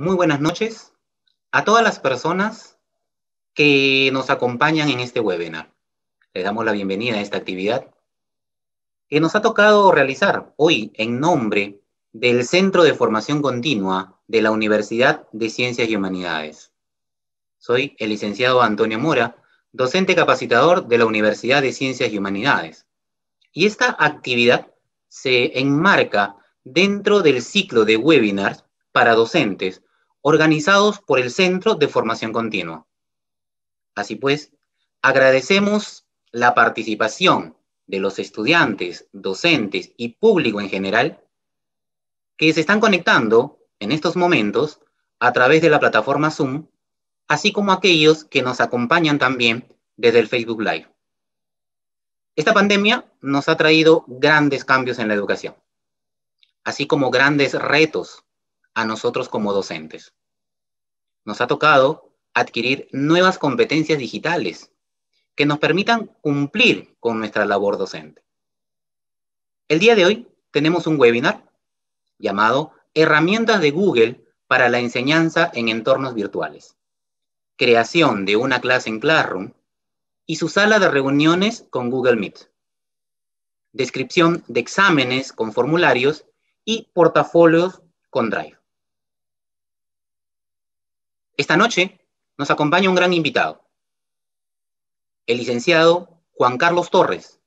muy buenas noches a todas las personas que nos acompañan en este webinar. Les damos la bienvenida a esta actividad que nos ha tocado realizar hoy en nombre del Centro de Formación Continua de la Universidad de Ciencias y Humanidades. Soy el licenciado Antonio Mora, docente capacitador de la Universidad de Ciencias y Humanidades. Y esta actividad se enmarca dentro del ciclo de webinars para docentes organizados por el Centro de Formación Continua. Así pues, agradecemos la participación de los estudiantes, docentes y público en general que se están conectando en estos momentos a través de la plataforma Zoom, así como aquellos que nos acompañan también desde el Facebook Live. Esta pandemia nos ha traído grandes cambios en la educación, así como grandes retos a nosotros como docentes. Nos ha tocado adquirir nuevas competencias digitales que nos permitan cumplir con nuestra labor docente. El día de hoy tenemos un webinar llamado Herramientas de Google para la enseñanza en entornos virtuales, creación de una clase en Classroom y su sala de reuniones con Google Meet, descripción de exámenes con formularios y portafolios con Drive. Esta noche nos acompaña un gran invitado, el licenciado Juan Carlos Torres,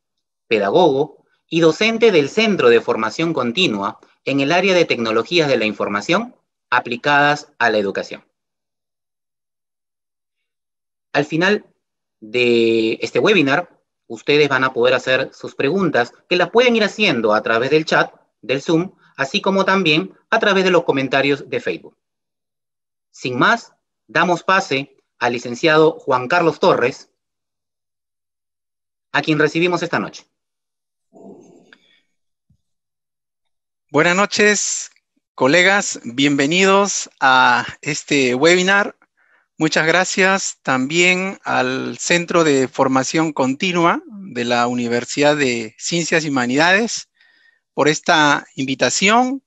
pedagogo y docente del Centro de Formación Continua en el área de tecnologías de la información aplicadas a la educación. Al final de este webinar, ustedes van a poder hacer sus preguntas que las pueden ir haciendo a través del chat, del Zoom, así como también a través de los comentarios de Facebook. Sin más, damos pase al licenciado Juan Carlos Torres, a quien recibimos esta noche. Buenas noches, colegas, bienvenidos a este webinar. Muchas gracias también al Centro de Formación Continua de la Universidad de Ciencias y Humanidades por esta invitación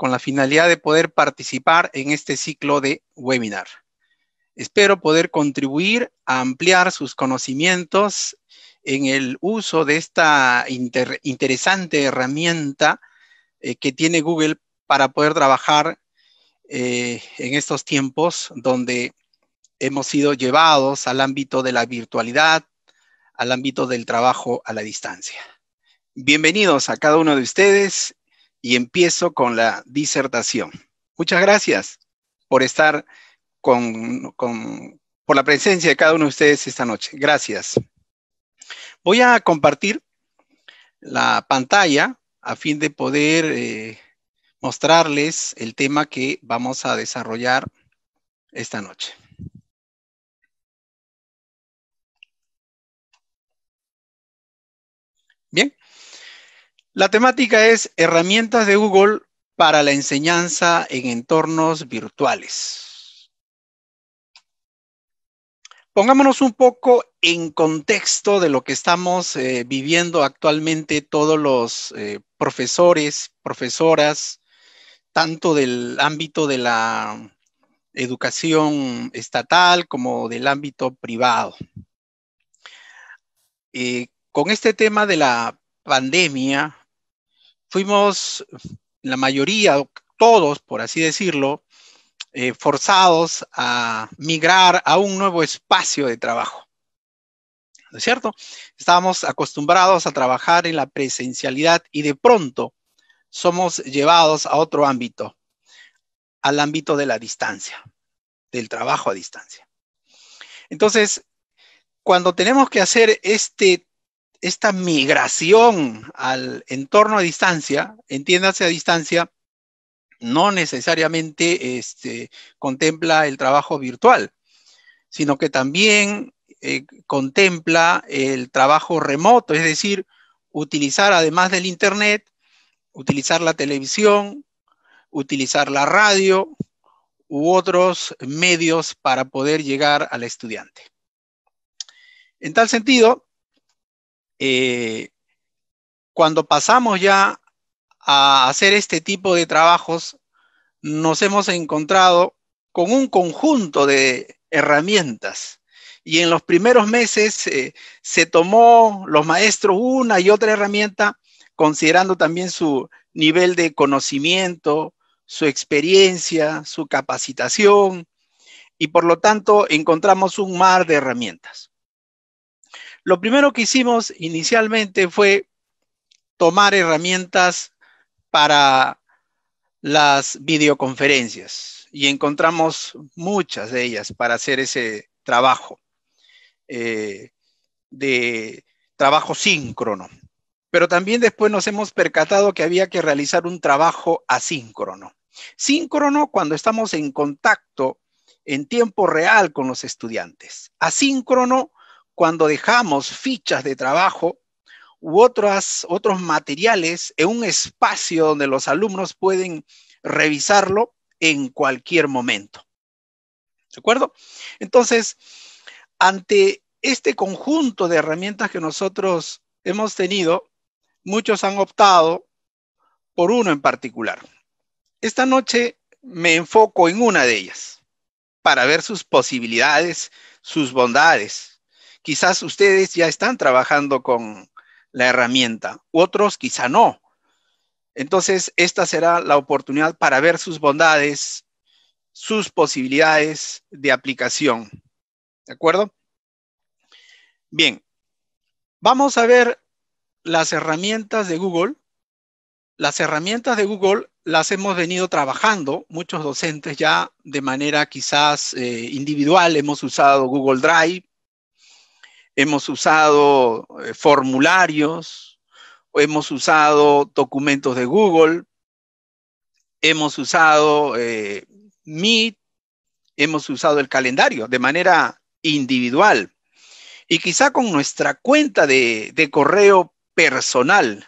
con la finalidad de poder participar en este ciclo de webinar. Espero poder contribuir a ampliar sus conocimientos en el uso de esta interesante herramienta eh, que tiene Google para poder trabajar eh, en estos tiempos donde hemos sido llevados al ámbito de la virtualidad, al ámbito del trabajo a la distancia. Bienvenidos a cada uno de ustedes y empiezo con la disertación. Muchas gracias por estar con, por la presencia de cada uno de ustedes esta noche. Gracias. Voy a compartir la pantalla a fin de poder eh, mostrarles el tema que vamos a desarrollar esta noche. Bien, la temática es herramientas de Google para la enseñanza en entornos virtuales. Pongámonos un poco en contexto de lo que estamos eh, viviendo actualmente todos los eh, profesores, profesoras, tanto del ámbito de la educación estatal como del ámbito privado. Eh, con este tema de la pandemia, fuimos la mayoría, todos, por así decirlo, eh, forzados a migrar a un nuevo espacio de trabajo. ¿No es cierto? Estábamos acostumbrados a trabajar en la presencialidad y de pronto somos llevados a otro ámbito, al ámbito de la distancia, del trabajo a distancia. Entonces, cuando tenemos que hacer este esta migración al entorno a distancia, entiéndase a distancia, no necesariamente este, contempla el trabajo virtual, sino que también eh, contempla el trabajo remoto, es decir, utilizar además del Internet, utilizar la televisión, utilizar la radio u otros medios para poder llegar al estudiante. En tal sentido, eh, cuando pasamos ya a hacer este tipo de trabajos, nos hemos encontrado con un conjunto de herramientas. Y en los primeros meses eh, se tomó los maestros una y otra herramienta, considerando también su nivel de conocimiento, su experiencia, su capacitación, y por lo tanto encontramos un mar de herramientas. Lo primero que hicimos inicialmente fue tomar herramientas para las videoconferencias y encontramos muchas de ellas para hacer ese trabajo eh, de trabajo síncrono. Pero también después nos hemos percatado que había que realizar un trabajo asíncrono. Síncrono cuando estamos en contacto en tiempo real con los estudiantes. Asíncrono cuando dejamos fichas de trabajo u otras, otros materiales en un espacio donde los alumnos pueden revisarlo en cualquier momento. ¿De acuerdo? Entonces, ante este conjunto de herramientas que nosotros hemos tenido, muchos han optado por uno en particular. Esta noche me enfoco en una de ellas para ver sus posibilidades, sus bondades, Quizás ustedes ya están trabajando con la herramienta, otros quizá no. Entonces, esta será la oportunidad para ver sus bondades, sus posibilidades de aplicación. ¿De acuerdo? Bien, vamos a ver las herramientas de Google. Las herramientas de Google las hemos venido trabajando, muchos docentes ya de manera quizás eh, individual, hemos usado Google Drive, hemos usado eh, formularios, hemos usado documentos de Google, hemos usado eh, Meet, hemos usado el calendario de manera individual y quizá con nuestra cuenta de, correo personal,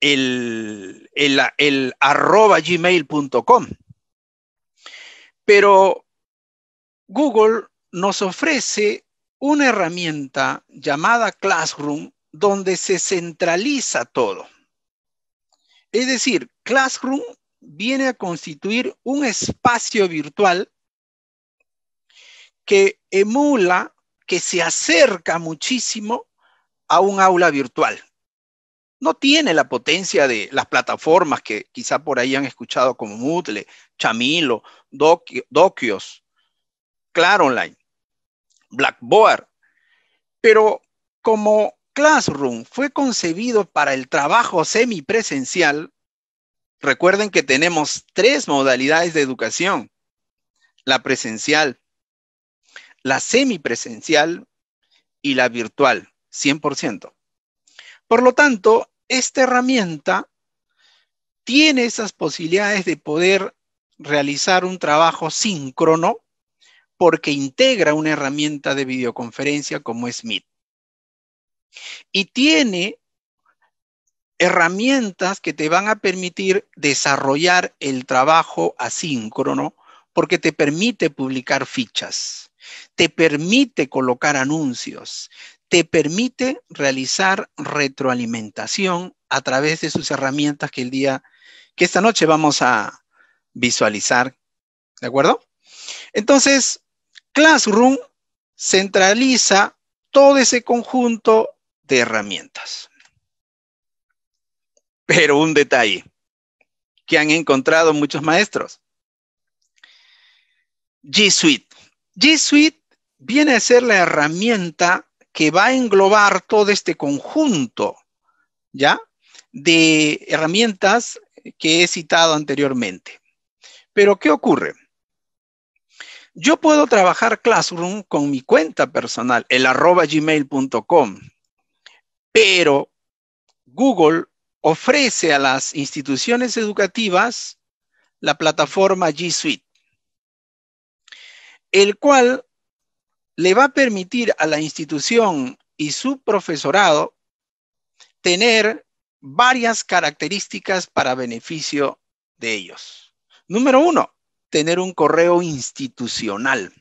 el, el, el arroba gmail.com. Pero Google nos ofrece una herramienta llamada Classroom donde se centraliza todo. Es decir, Classroom viene a constituir un espacio virtual que emula, que se acerca muchísimo a un aula virtual. No tiene la potencia de las plataformas que quizá por ahí han escuchado como Moodle, Chamilo, Dokios, Claro Online. Blackboard. Pero como Classroom fue concebido para el trabajo semipresencial, recuerden que tenemos tres modalidades de educación. La presencial, la semipresencial y la virtual, 100%. Por lo tanto, esta herramienta tiene esas posibilidades de poder realizar un trabajo síncrono porque integra una herramienta de videoconferencia como es Y tiene herramientas que te van a permitir desarrollar el trabajo asíncrono porque te permite publicar fichas, te permite colocar anuncios, te permite realizar retroalimentación a través de sus herramientas que el día que esta noche vamos a visualizar, ¿de acuerdo? Entonces, Classroom centraliza todo ese conjunto de herramientas. Pero un detalle que han encontrado muchos maestros. G Suite. G Suite viene a ser la herramienta que va a englobar todo este conjunto, ¿ya? De herramientas que he citado anteriormente. Pero, ¿qué ocurre? Yo puedo trabajar Classroom con mi cuenta personal, el arroba gmail.com, pero Google ofrece a las instituciones educativas la plataforma G Suite, el cual le va a permitir a la institución y su profesorado tener varias características para beneficio de ellos. Número uno, tener un correo institucional.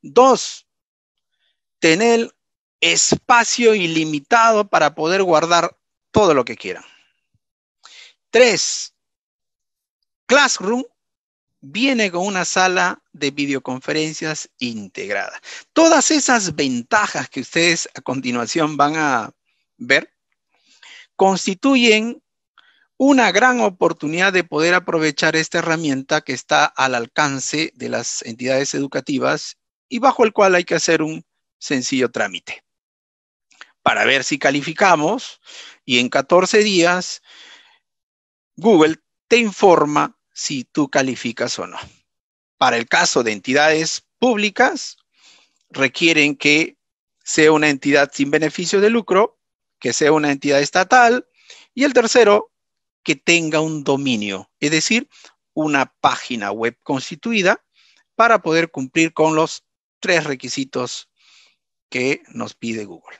Dos, tener espacio ilimitado para poder guardar todo lo que quieran. Tres, Classroom viene con una sala de videoconferencias integrada. Todas esas ventajas que ustedes a continuación van a ver constituyen una gran oportunidad de poder aprovechar esta herramienta que está al alcance de las entidades educativas y bajo el cual hay que hacer un sencillo trámite para ver si calificamos y en 14 días Google te informa si tú calificas o no. Para el caso de entidades públicas, requieren que sea una entidad sin beneficio de lucro, que sea una entidad estatal y el tercero, que tenga un dominio, es decir, una página web constituida para poder cumplir con los tres requisitos que nos pide Google.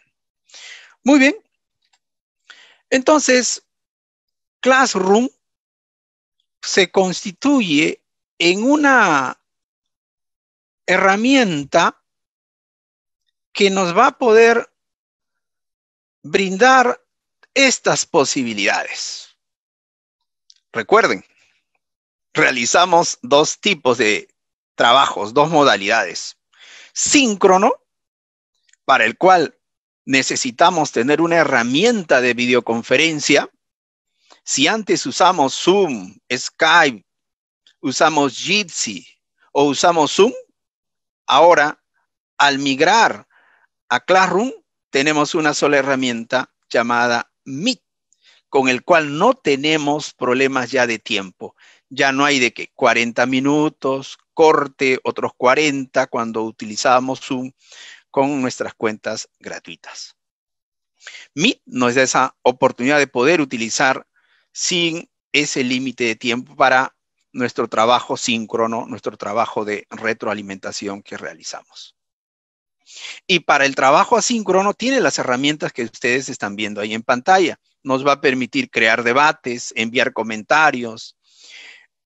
Muy bien. Entonces, Classroom se constituye en una herramienta que nos va a poder brindar estas posibilidades. Recuerden, realizamos dos tipos de trabajos, dos modalidades. Síncrono, para el cual necesitamos tener una herramienta de videoconferencia. Si antes usamos Zoom, Skype, usamos Jitsi o usamos Zoom, ahora al migrar a Classroom tenemos una sola herramienta llamada Meet con el cual no tenemos problemas ya de tiempo. Ya no hay de que 40 minutos, corte, otros 40 cuando utilizábamos Zoom con nuestras cuentas gratuitas. Meet nos da esa oportunidad de poder utilizar sin ese límite de tiempo para nuestro trabajo síncrono, nuestro trabajo de retroalimentación que realizamos. Y para el trabajo asíncrono tiene las herramientas que ustedes están viendo ahí en pantalla nos va a permitir crear debates, enviar comentarios,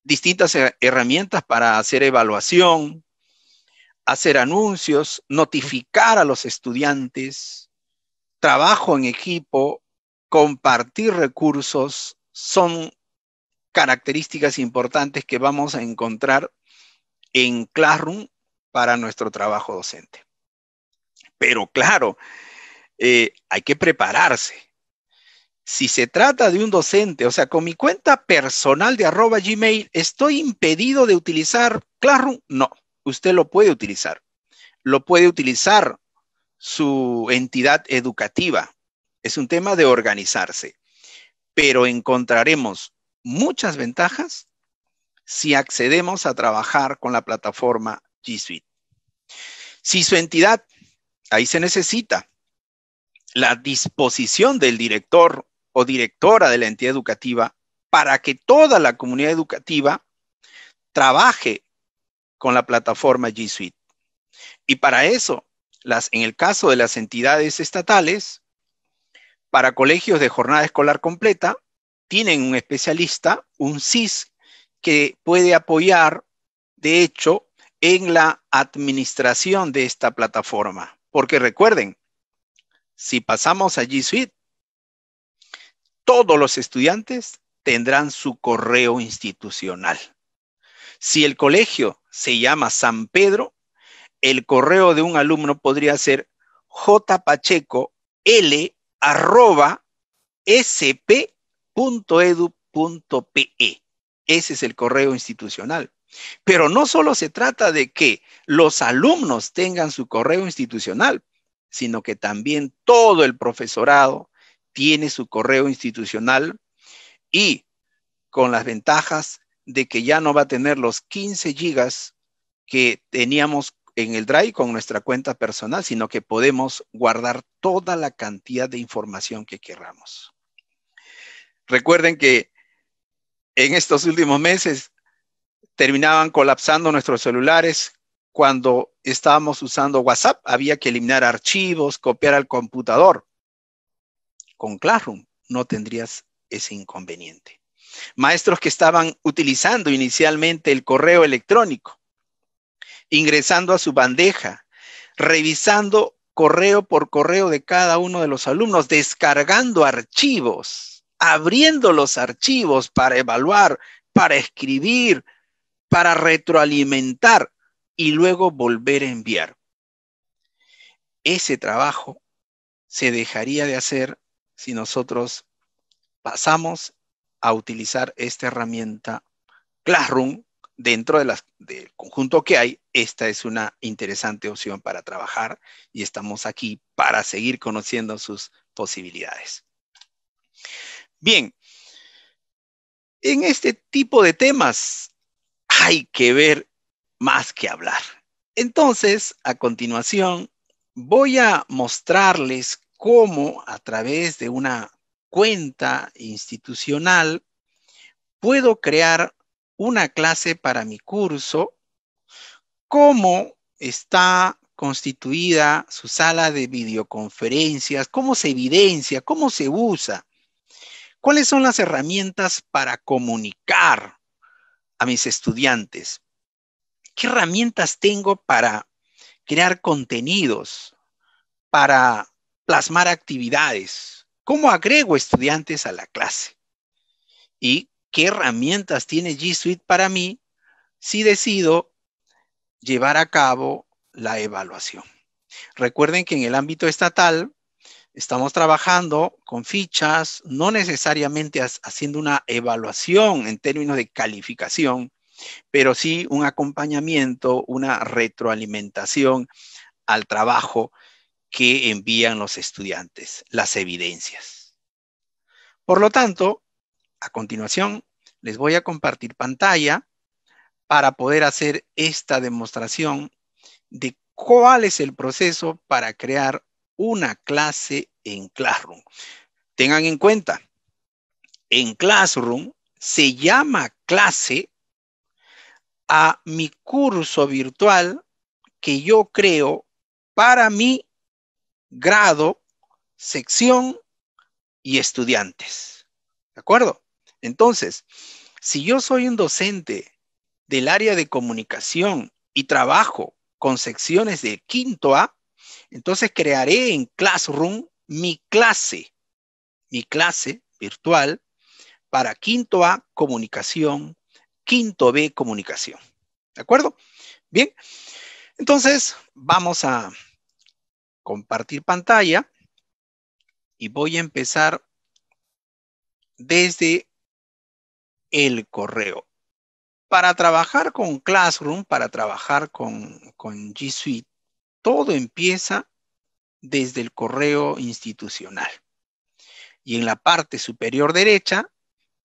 distintas herramientas para hacer evaluación, hacer anuncios, notificar a los estudiantes, trabajo en equipo, compartir recursos, son características importantes que vamos a encontrar en Classroom para nuestro trabajo docente. Pero claro, eh, hay que prepararse, si se trata de un docente, o sea, con mi cuenta personal de arroba Gmail, ¿estoy impedido de utilizar Classroom? No, usted lo puede utilizar. Lo puede utilizar su entidad educativa. Es un tema de organizarse. Pero encontraremos muchas ventajas si accedemos a trabajar con la plataforma G Suite. Si su entidad, ahí se necesita la disposición del director o directora de la entidad educativa para que toda la comunidad educativa trabaje con la plataforma G Suite. Y para eso, las, en el caso de las entidades estatales, para colegios de jornada escolar completa, tienen un especialista, un CIS, que puede apoyar, de hecho, en la administración de esta plataforma. Porque recuerden, si pasamos a G Suite, todos los estudiantes tendrán su correo institucional. Si el colegio se llama San Pedro, el correo de un alumno podría ser jpacheco l sp.edu.pe. Ese es el correo institucional. Pero no solo se trata de que los alumnos tengan su correo institucional, sino que también todo el profesorado, tiene su correo institucional y con las ventajas de que ya no va a tener los 15 gigas que teníamos en el Drive con nuestra cuenta personal, sino que podemos guardar toda la cantidad de información que queramos. Recuerden que en estos últimos meses terminaban colapsando nuestros celulares cuando estábamos usando WhatsApp. Había que eliminar archivos, copiar al computador. Con Classroom no tendrías ese inconveniente. Maestros que estaban utilizando inicialmente el correo electrónico, ingresando a su bandeja, revisando correo por correo de cada uno de los alumnos, descargando archivos, abriendo los archivos para evaluar, para escribir, para retroalimentar y luego volver a enviar. Ese trabajo se dejaría de hacer si nosotros pasamos a utilizar esta herramienta Classroom dentro del conjunto que hay, esta es una interesante opción para trabajar y estamos aquí para seguir conociendo sus posibilidades. Bien, en este tipo de temas hay que ver más que hablar. Entonces, a continuación, voy a mostrarles cómo a través de una cuenta institucional puedo crear una clase para mi curso, cómo está constituida su sala de videoconferencias, cómo se evidencia, cómo se usa, cuáles son las herramientas para comunicar a mis estudiantes, qué herramientas tengo para crear contenidos, para plasmar actividades, cómo agrego estudiantes a la clase y qué herramientas tiene G Suite para mí si decido llevar a cabo la evaluación. Recuerden que en el ámbito estatal estamos trabajando con fichas, no necesariamente haciendo una evaluación en términos de calificación, pero sí un acompañamiento, una retroalimentación al trabajo que envían los estudiantes, las evidencias. Por lo tanto, a continuación, les voy a compartir pantalla para poder hacer esta demostración de cuál es el proceso para crear una clase en Classroom. Tengan en cuenta, en Classroom se llama clase a mi curso virtual que yo creo para mi grado, sección y estudiantes. ¿De acuerdo? Entonces, si yo soy un docente del área de comunicación y trabajo con secciones de quinto A, entonces crearé en Classroom mi clase, mi clase virtual para quinto A comunicación, quinto B comunicación. ¿De acuerdo? Bien, entonces vamos a compartir pantalla y voy a empezar desde el correo. Para trabajar con Classroom, para trabajar con, G Suite, todo empieza desde el correo institucional. Y en la parte superior derecha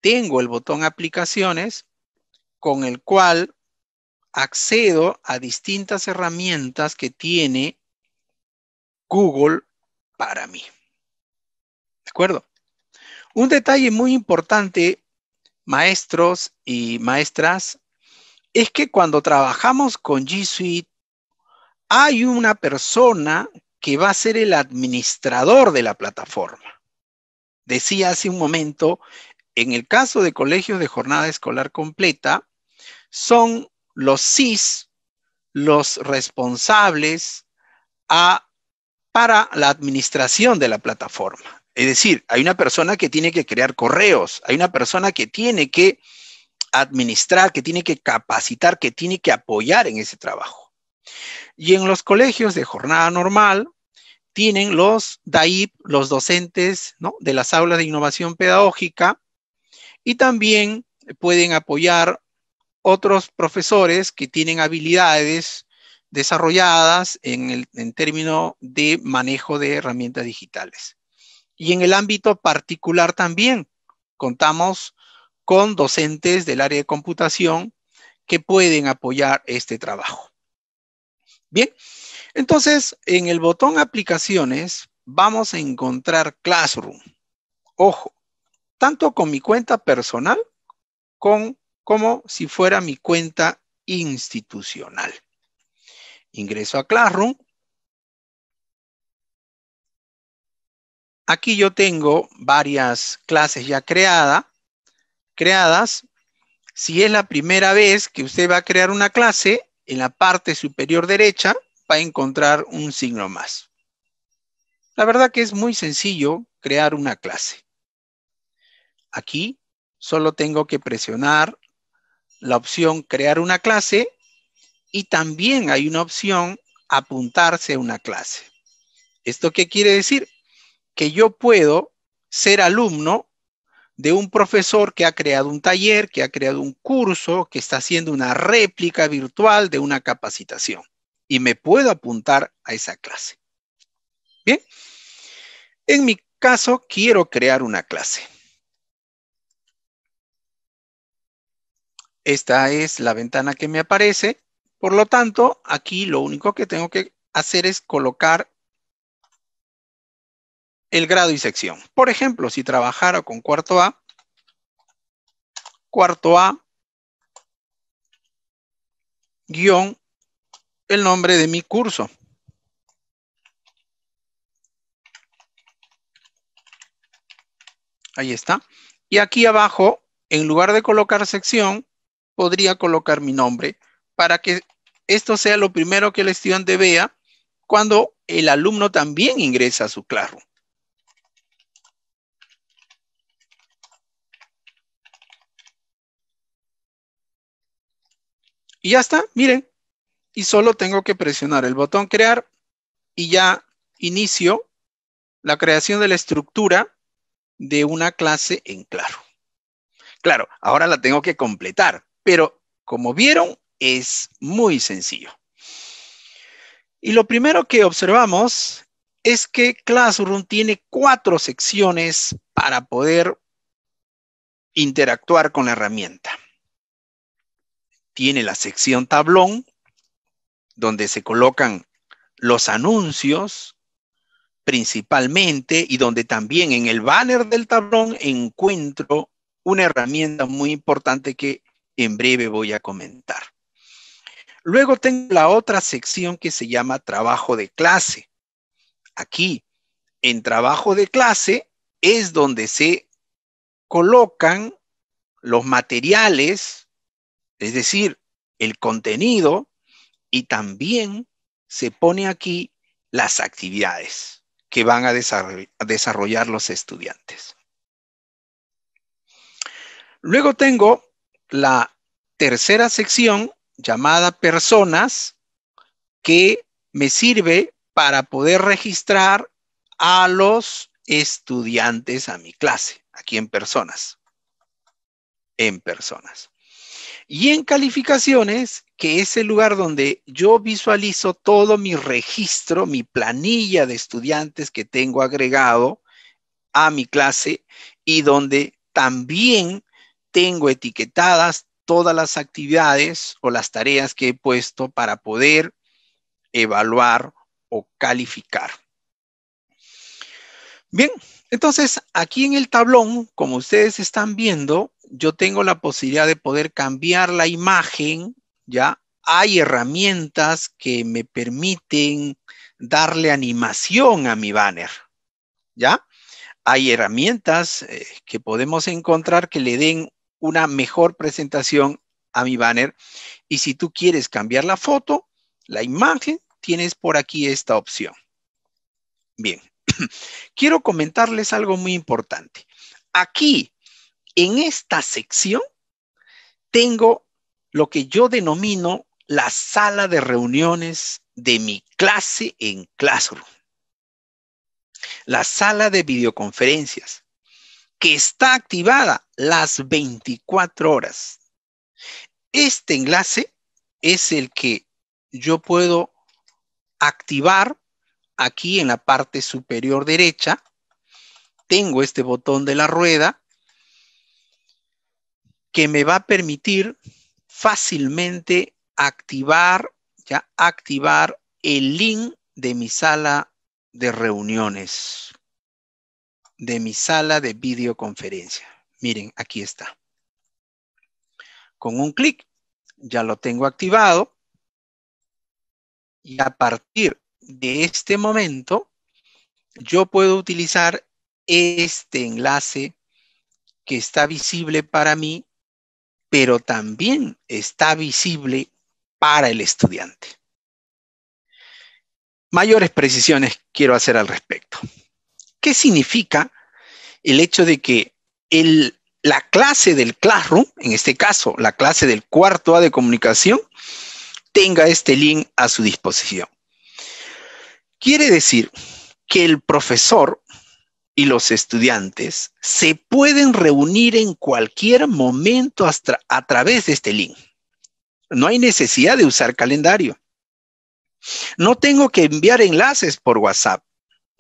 tengo el botón aplicaciones con el cual accedo a distintas herramientas que tiene Google para mí. ¿De acuerdo? Un detalle muy importante, maestros y maestras, es que cuando trabajamos con G Suite, hay una persona que va a ser el administrador de la plataforma. Decía hace un momento, en el caso de colegios de jornada escolar completa, son los CIS los responsables a para la administración de la plataforma. Es decir, hay una persona que tiene que crear correos, hay una persona que tiene que administrar, que tiene que capacitar, que tiene que apoyar en ese trabajo. Y en los colegios de jornada normal tienen los DAIP, los docentes de las aulas de innovación pedagógica, y también pueden apoyar otros profesores que tienen habilidades desarrolladas en, el, términos de manejo de herramientas digitales. Y en el ámbito particular también contamos con docentes del área de computación que pueden apoyar este trabajo. Bien, entonces en el botón aplicaciones vamos a encontrar Classroom. Ojo, tanto con mi cuenta personal con, como si fuera mi cuenta institucional. Ingreso a Classroom. Aquí yo tengo varias clases ya creadas. Si es la primera vez que usted va a crear una clase, en la parte superior derecha va a encontrar un signo más. La verdad que es muy sencillo crear una clase. Aquí solo tengo que presionar la opción crear una clase y también hay una opción apuntarse a una clase. ¿Esto qué quiere decir? Que yo puedo ser alumno de un profesor que ha creado un taller, que ha creado un curso, que está haciendo una réplica virtual de una capacitación y me puedo apuntar a esa clase. Bien, en mi caso quiero crear una clase. Esta es la ventana que me aparece por lo tanto, aquí lo único que tengo que hacer es colocar el grado y sección. Por ejemplo, si trabajara con cuarto A, cuarto A, guión, el nombre de mi curso. Ahí está. Y aquí abajo, en lugar de colocar sección, podría colocar mi nombre para que esto sea lo primero que el estudiante vea cuando el alumno también ingresa a su Classroom. Y ya está, miren. Y solo tengo que presionar el botón crear y ya inicio la creación de la estructura de una clase en Claro. Claro, ahora la tengo que completar, pero como vieron, es muy sencillo. Y lo primero que observamos es que Classroom tiene cuatro secciones para poder interactuar con la herramienta. Tiene la sección tablón, donde se colocan los anuncios principalmente y donde también en el banner del tablón encuentro una herramienta muy importante que en breve voy a comentar. Luego tengo la otra sección que se llama trabajo de clase. Aquí, en trabajo de clase, es donde se colocan los materiales, es decir, el contenido, y también se pone aquí las actividades que van a desarrollar los estudiantes. Luego tengo la tercera sección llamada personas que me sirve para poder registrar a los estudiantes a mi clase, aquí en personas, en personas. Y en calificaciones, que es el lugar donde yo visualizo todo mi registro, mi planilla de estudiantes que tengo agregado a mi clase y donde también tengo etiquetadas todas las actividades o las tareas que he puesto para poder evaluar o calificar. Bien, entonces aquí en el tablón, como ustedes están viendo, yo tengo la posibilidad de poder cambiar la imagen, ¿ya? Hay herramientas que me permiten darle animación a mi banner, ¿ya? Hay herramientas eh, que podemos encontrar que le den una mejor presentación a mi banner. Y si tú quieres cambiar la foto, la imagen, tienes por aquí esta opción. Bien, quiero comentarles algo muy importante. Aquí, en esta sección, tengo lo que yo denomino la sala de reuniones de mi clase en Classroom. La sala de videoconferencias que está activada las 24 horas. Este enlace es el que yo puedo activar aquí en la parte superior derecha. Tengo este botón de la rueda que me va a permitir fácilmente activar, ya activar el link de mi sala de reuniones de mi sala de videoconferencia. Miren, aquí está. Con un clic ya lo tengo activado y a partir de este momento yo puedo utilizar este enlace que está visible para mí, pero también está visible para el estudiante. Mayores precisiones quiero hacer al respecto. ¿Qué significa el hecho de que la clase del Classroom, en este caso la clase del cuarto A de comunicación, tenga este link a su disposición? Quiere decir que el profesor y los estudiantes se pueden reunir en cualquier momento a través de este link. No hay necesidad de usar calendario. No tengo que enviar enlaces por WhatsApp.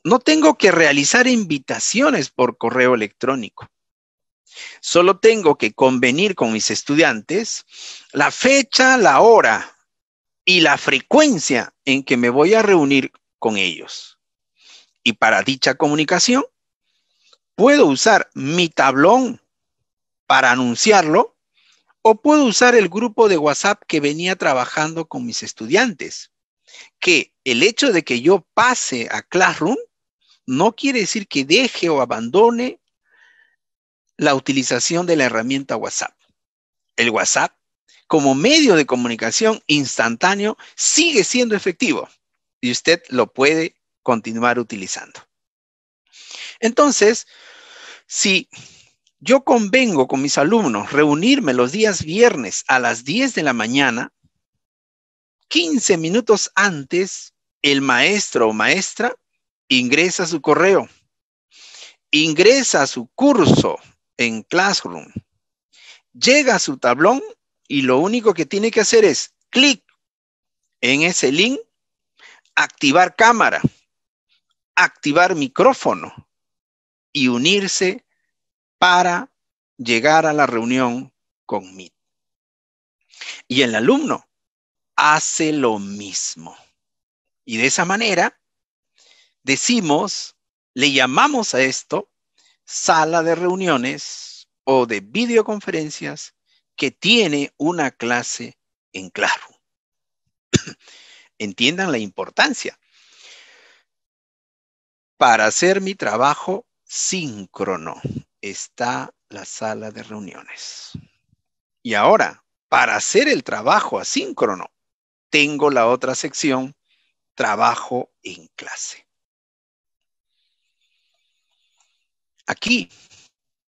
No tengo que realizar invitaciones por correo electrónico. Solo tengo que convenir con mis estudiantes la fecha, la hora y la frecuencia en que me voy a reunir con ellos. Y para dicha comunicación, puedo usar mi tablón para anunciarlo o puedo usar el grupo de WhatsApp que venía trabajando con mis estudiantes, que el hecho de que yo pase a Classroom no quiere decir que deje o abandone la utilización de la herramienta WhatsApp. El WhatsApp como medio de comunicación instantáneo sigue siendo efectivo y usted lo puede continuar utilizando. Entonces, si yo convengo con mis alumnos reunirme los días viernes a las 10 de la mañana, 15 minutos antes, el maestro o maestra ingresa su correo, ingresa su curso en Classroom, llega a su tablón y lo único que tiene que hacer es clic en ese link, activar cámara, activar micrófono y unirse para llegar a la reunión con Meet. Y el alumno hace lo mismo. Y de esa manera decimos, le llamamos a esto sala de reuniones o de videoconferencias que tiene una clase en claro. Entiendan la importancia. Para hacer mi trabajo síncrono está la sala de reuniones. Y ahora, para hacer el trabajo asíncrono, tengo la otra sección, trabajo en clase. Aquí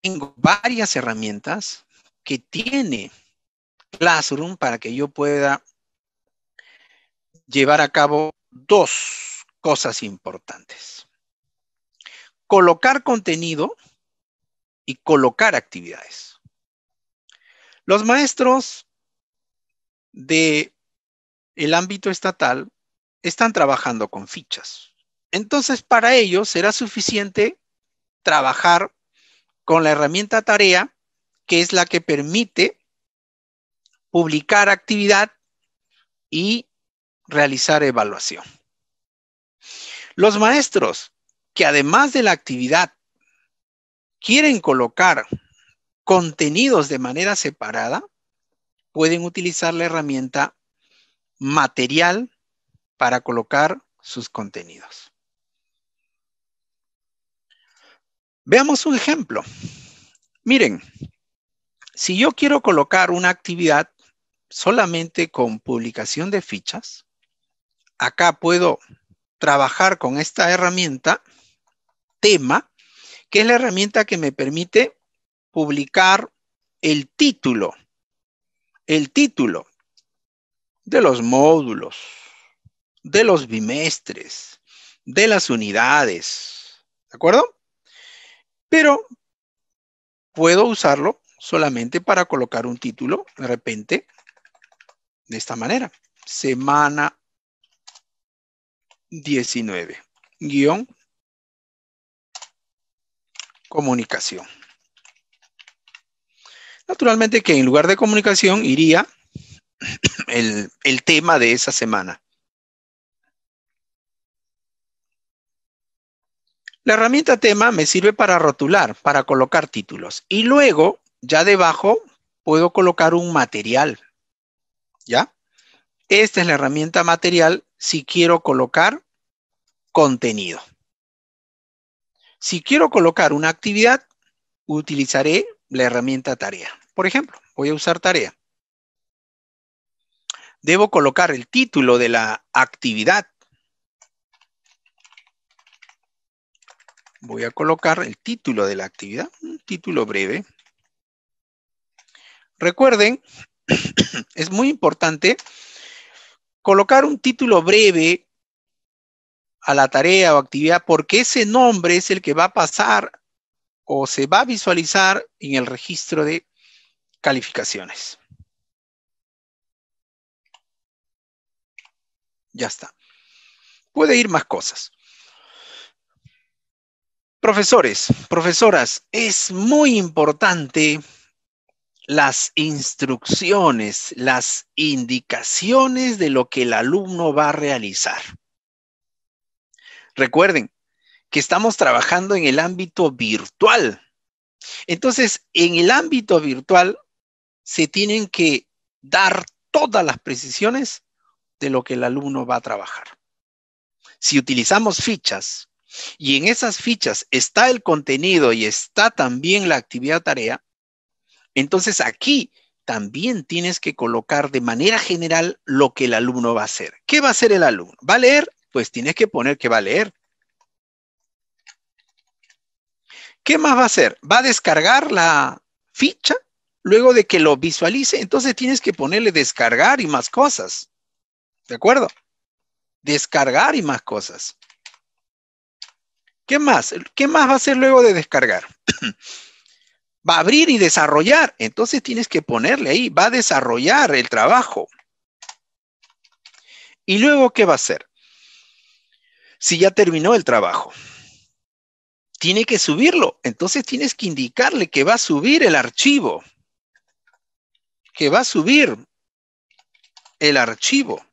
tengo varias herramientas que tiene Classroom para que yo pueda llevar a cabo dos cosas importantes. Colocar contenido y colocar actividades. Los maestros de el ámbito estatal están trabajando con fichas. Entonces, para ellos será suficiente trabajar con la herramienta tarea, que es la que permite publicar actividad y realizar evaluación. Los maestros que además de la actividad quieren colocar contenidos de manera separada, pueden utilizar la herramienta material para colocar sus contenidos. Veamos un ejemplo. Miren, si yo quiero colocar una actividad solamente con publicación de fichas, acá puedo trabajar con esta herramienta, tema, que es la herramienta que me permite publicar el título, el título de los módulos, de los bimestres, de las unidades, ¿de acuerdo? Pero puedo usarlo solamente para colocar un título, de repente, de esta manera. Semana 19, guión, comunicación. Naturalmente que en lugar de comunicación iría el, el tema de esa semana. La herramienta tema me sirve para rotular, para colocar títulos. Y luego, ya debajo, puedo colocar un material. ¿Ya? Esta es la herramienta material si quiero colocar contenido. Si quiero colocar una actividad, utilizaré la herramienta tarea. Por ejemplo, voy a usar tarea. Debo colocar el título de la actividad voy a colocar el título de la actividad, un título breve. Recuerden, es muy importante colocar un título breve a la tarea o actividad porque ese nombre es el que va a pasar o se va a visualizar en el registro de calificaciones. Ya está. Puede ir más cosas. Profesores, profesoras, es muy importante las instrucciones, las indicaciones de lo que el alumno va a realizar. Recuerden que estamos trabajando en el ámbito virtual. Entonces, en el ámbito virtual se tienen que dar todas las precisiones de lo que el alumno va a trabajar. Si utilizamos fichas, y en esas fichas está el contenido y está también la actividad tarea, entonces aquí también tienes que colocar de manera general lo que el alumno va a hacer. ¿Qué va a hacer el alumno? ¿Va a leer? Pues tienes que poner que va a leer. ¿Qué más va a hacer? ¿Va a descargar la ficha? Luego de que lo visualice, entonces tienes que ponerle descargar y más cosas. ¿De acuerdo? Descargar y más cosas. ¿Qué más? ¿Qué más va a hacer luego de descargar? va a abrir y desarrollar. Entonces tienes que ponerle ahí, va a desarrollar el trabajo. ¿Y luego qué va a hacer? Si ya terminó el trabajo, tiene que subirlo. Entonces tienes que indicarle que va a subir el archivo. Que va a subir el archivo.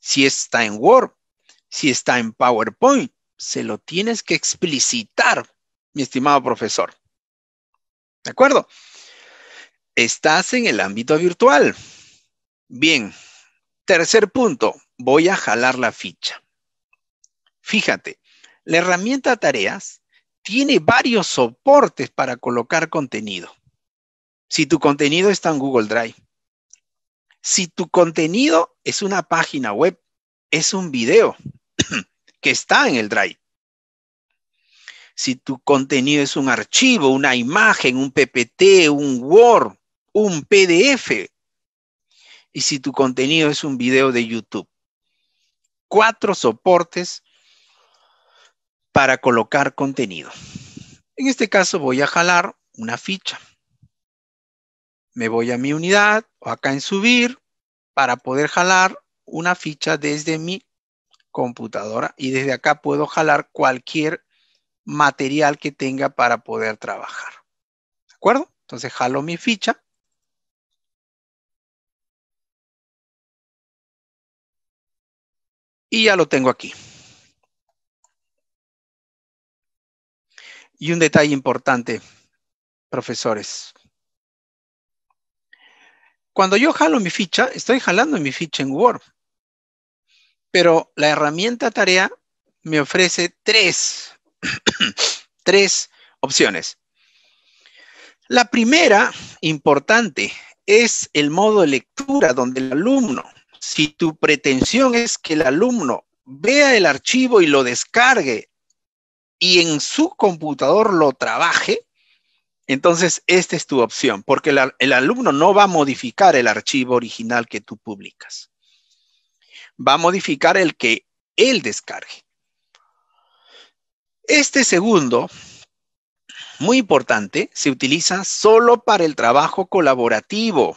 Si está en Word, si está en PowerPoint, se lo tienes que explicitar, mi estimado profesor. ¿De acuerdo? Estás en el ámbito virtual. Bien. Tercer punto, voy a jalar la ficha. Fíjate, la herramienta tareas tiene varios soportes para colocar contenido. Si tu contenido está en Google Drive, si tu contenido es una página web, es un video, que está en el Drive. Si tu contenido es un archivo, una imagen, un PPT, un Word, un PDF. Y si tu contenido es un video de YouTube. Cuatro soportes para colocar contenido. En este caso voy a jalar una ficha. Me voy a mi unidad o acá en subir para poder jalar una ficha desde mi computadora y desde acá puedo jalar cualquier material que tenga para poder trabajar. ¿De acuerdo? Entonces jalo mi ficha. Y ya lo tengo aquí. Y un detalle importante, profesores. Cuando yo jalo mi ficha, estoy jalando mi ficha en Word pero la herramienta tarea me ofrece tres, opciones. La primera, importante, es el modo de lectura donde el alumno, si tu pretensión es que el alumno vea el archivo y lo descargue y en su computador lo trabaje, entonces esta es tu opción, porque el alumno no va a modificar el archivo original que tú publicas va a modificar el que él descargue. Este segundo, muy importante, se utiliza solo para el trabajo colaborativo.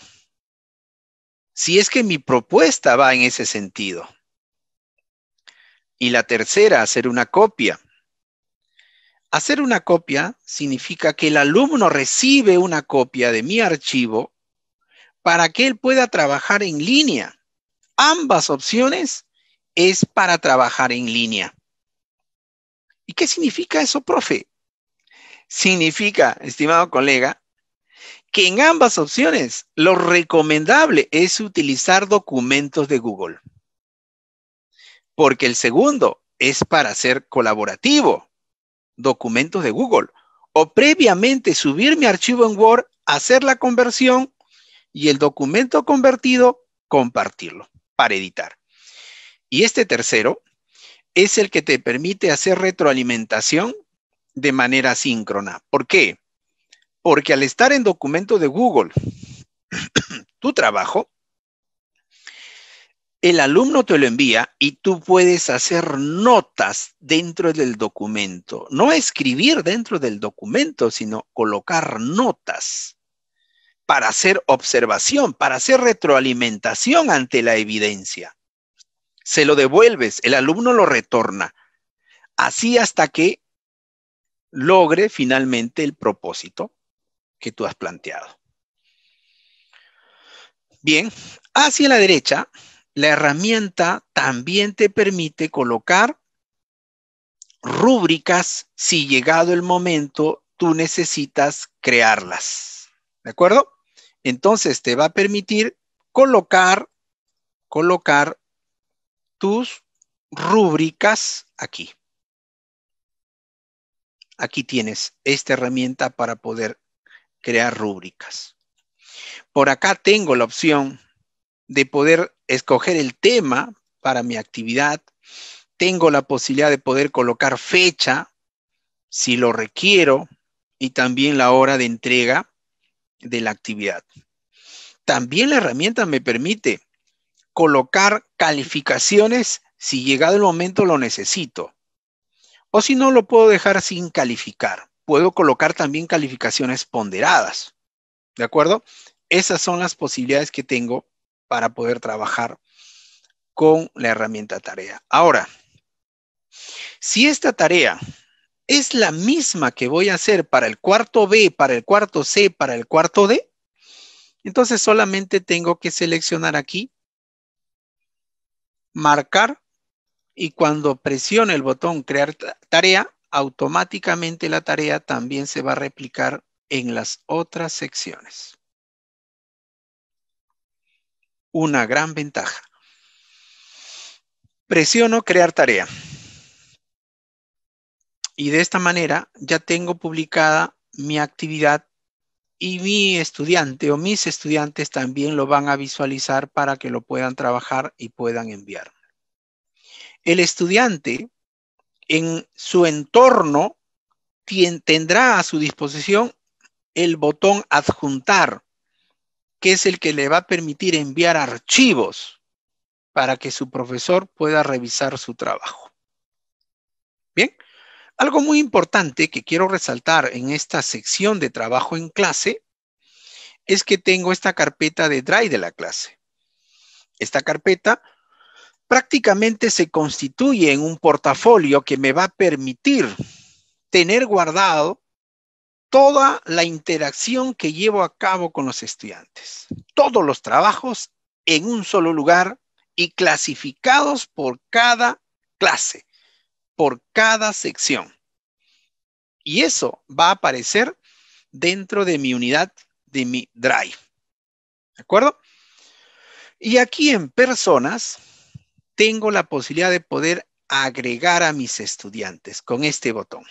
Si es que mi propuesta va en ese sentido. Y la tercera, hacer una copia. Hacer una copia significa que el alumno recibe una copia de mi archivo para que él pueda trabajar en línea ambas opciones es para trabajar en línea. ¿Y qué significa eso, profe? Significa, estimado colega, que en ambas opciones lo recomendable es utilizar documentos de Google. Porque el segundo es para ser colaborativo, documentos de Google. O previamente subir mi archivo en Word, hacer la conversión y el documento convertido, compartirlo editar. Y este tercero es el que te permite hacer retroalimentación de manera síncrona. ¿Por qué? Porque al estar en documento de Google, tu trabajo, el alumno te lo envía y tú puedes hacer notas dentro del documento. No escribir dentro del documento, sino colocar notas para hacer observación, para hacer retroalimentación ante la evidencia. Se lo devuelves, el alumno lo retorna, así hasta que logre finalmente el propósito que tú has planteado. Bien, hacia la derecha, la herramienta también te permite colocar rúbricas si llegado el momento tú necesitas crearlas. ¿De acuerdo? Entonces te va a permitir colocar, tus rúbricas aquí. Aquí tienes esta herramienta para poder crear rúbricas. Por acá tengo la opción de poder escoger el tema para mi actividad. Tengo la posibilidad de poder colocar fecha si lo requiero y también la hora de entrega de la actividad. También la herramienta me permite colocar calificaciones si llegado el momento lo necesito. O si no, lo puedo dejar sin calificar. Puedo colocar también calificaciones ponderadas. ¿De acuerdo? Esas son las posibilidades que tengo para poder trabajar con la herramienta tarea. Ahora, si esta tarea es la misma que voy a hacer para el cuarto B, para el cuarto C, para el cuarto D, entonces solamente tengo que seleccionar aquí, marcar y cuando presione el botón crear tarea, automáticamente la tarea también se va a replicar en las otras secciones. Una gran ventaja. Presiono crear tarea. Y de esta manera ya tengo publicada mi actividad y mi estudiante o mis estudiantes también lo van a visualizar para que lo puedan trabajar y puedan enviar. El estudiante en su entorno tendrá a su disposición el botón adjuntar, que es el que le va a permitir enviar archivos para que su profesor pueda revisar su trabajo. Bien. Algo muy importante que quiero resaltar en esta sección de trabajo en clase es que tengo esta carpeta de Drive de la clase. Esta carpeta prácticamente se constituye en un portafolio que me va a permitir tener guardado toda la interacción que llevo a cabo con los estudiantes. Todos los trabajos en un solo lugar y clasificados por cada clase por cada sección. Y eso va a aparecer dentro de mi unidad de mi drive. ¿De acuerdo? Y aquí en personas tengo la posibilidad de poder agregar a mis estudiantes con este botón.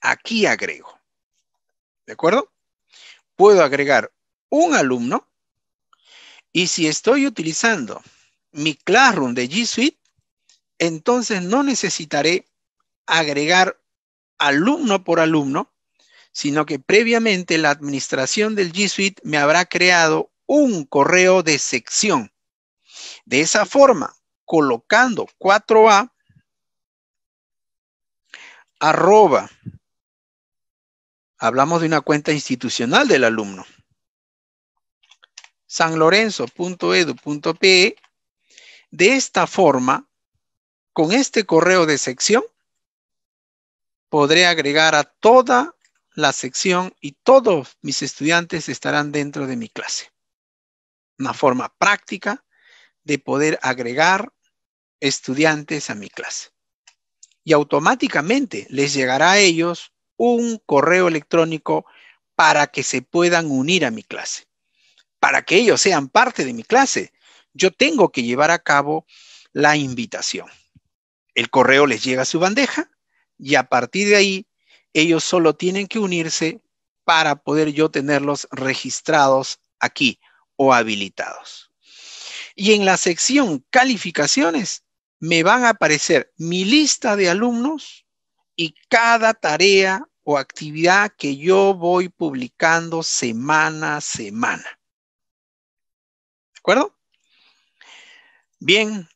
Aquí agrego. ¿De acuerdo? Puedo agregar un alumno y si estoy utilizando mi Classroom de G Suite, entonces no necesitaré agregar alumno por alumno, sino que previamente la administración del G Suite me habrá creado un correo de sección. De esa forma, colocando 4A arroba, hablamos de una cuenta institucional del alumno, sanlorenzo.edu.pe, de esta forma con este correo de sección podré agregar a toda la sección y todos mis estudiantes estarán dentro de mi clase. Una forma práctica de poder agregar estudiantes a mi clase. Y automáticamente les llegará a ellos un correo electrónico para que se puedan unir a mi clase, para que ellos sean parte de mi clase. Yo tengo que llevar a cabo la invitación. El correo les llega a su bandeja y a partir de ahí ellos solo tienen que unirse para poder yo tenerlos registrados aquí o habilitados. Y en la sección calificaciones me van a aparecer mi lista de alumnos y cada tarea o actividad que yo voy publicando semana a semana. ¿De acuerdo? Bien,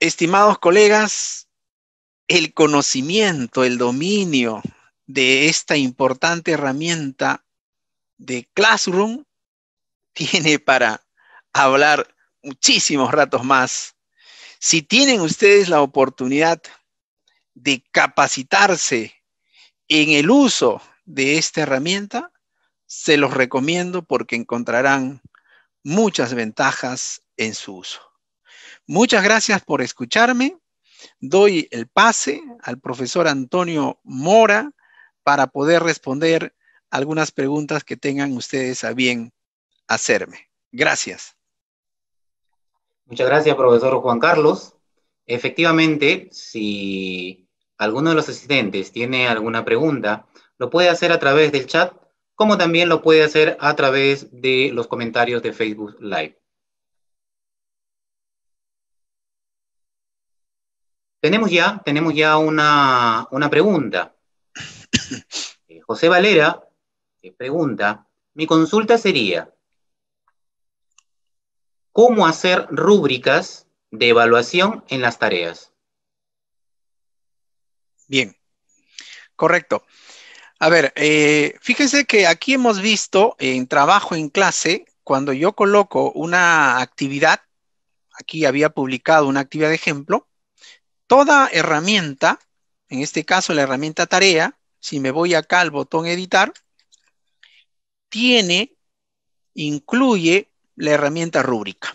estimados colegas, el conocimiento, el dominio de esta importante herramienta de Classroom tiene para hablar muchísimos ratos más. Si tienen ustedes la oportunidad de capacitarse en el uso de esta herramienta, se los recomiendo porque encontrarán muchas ventajas en su uso. Muchas gracias por escucharme doy el pase al profesor Antonio Mora para poder responder algunas preguntas que tengan ustedes a bien hacerme. Gracias. Muchas gracias, profesor Juan Carlos. Efectivamente, si alguno de los asistentes tiene alguna pregunta, lo puede hacer a través del chat, como también lo puede hacer a través de los comentarios de Facebook Live. Tenemos ya, tenemos ya una, pregunta. Eh, José Valera eh, pregunta, mi consulta sería, ¿cómo hacer rúbricas de evaluación en las tareas? Bien, correcto. A ver, eh, fíjense que aquí hemos visto en trabajo en clase, cuando yo coloco una actividad, aquí había publicado una actividad de ejemplo, toda herramienta, en este caso la herramienta tarea, si me voy acá al botón editar, tiene, incluye la herramienta rúbrica.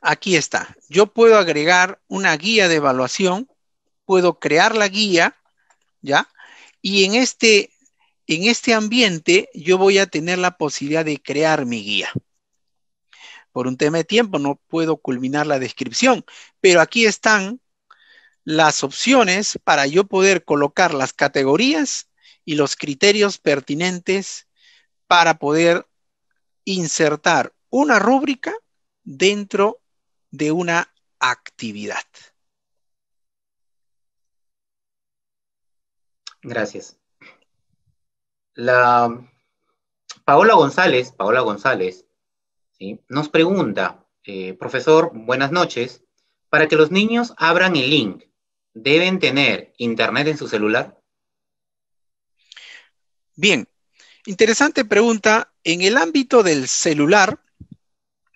Aquí está. Yo puedo agregar una guía de evaluación, puedo crear la guía, ¿ya? Y en este, en este ambiente yo voy a tener la posibilidad de crear mi guía. Por un tema de tiempo no puedo culminar la descripción, pero aquí están las opciones para yo poder colocar las categorías y los criterios pertinentes para poder insertar una rúbrica dentro de una actividad. Gracias. La Paola González, Paola González nos pregunta, eh, profesor, buenas noches, para que los niños abran el link, ¿deben tener internet en su celular? Bien, interesante pregunta. En el ámbito del celular,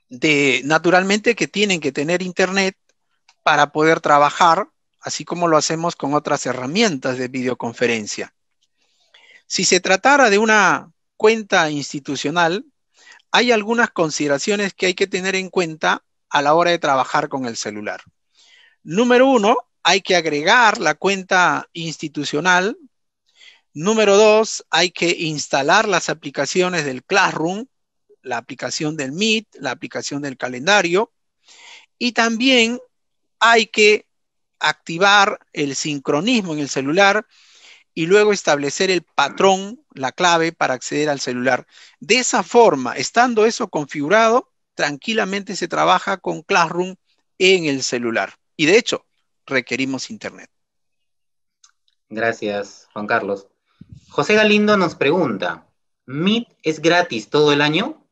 de, naturalmente que tienen que tener internet para poder trabajar, así como lo hacemos con otras herramientas de videoconferencia. Si se tratara de una cuenta institucional, hay algunas consideraciones que hay que tener en cuenta a la hora de trabajar con el celular. Número uno, hay que agregar la cuenta institucional. Número dos, hay que instalar las aplicaciones del Classroom, la aplicación del Meet, la aplicación del calendario. Y también hay que activar el sincronismo en el celular y luego establecer el patrón, la clave para acceder al celular. De esa forma, estando eso configurado, tranquilamente se trabaja con Classroom en el celular. Y de hecho, requerimos Internet. Gracias, Juan Carlos. José Galindo nos pregunta, ¿Meet es gratis todo el año?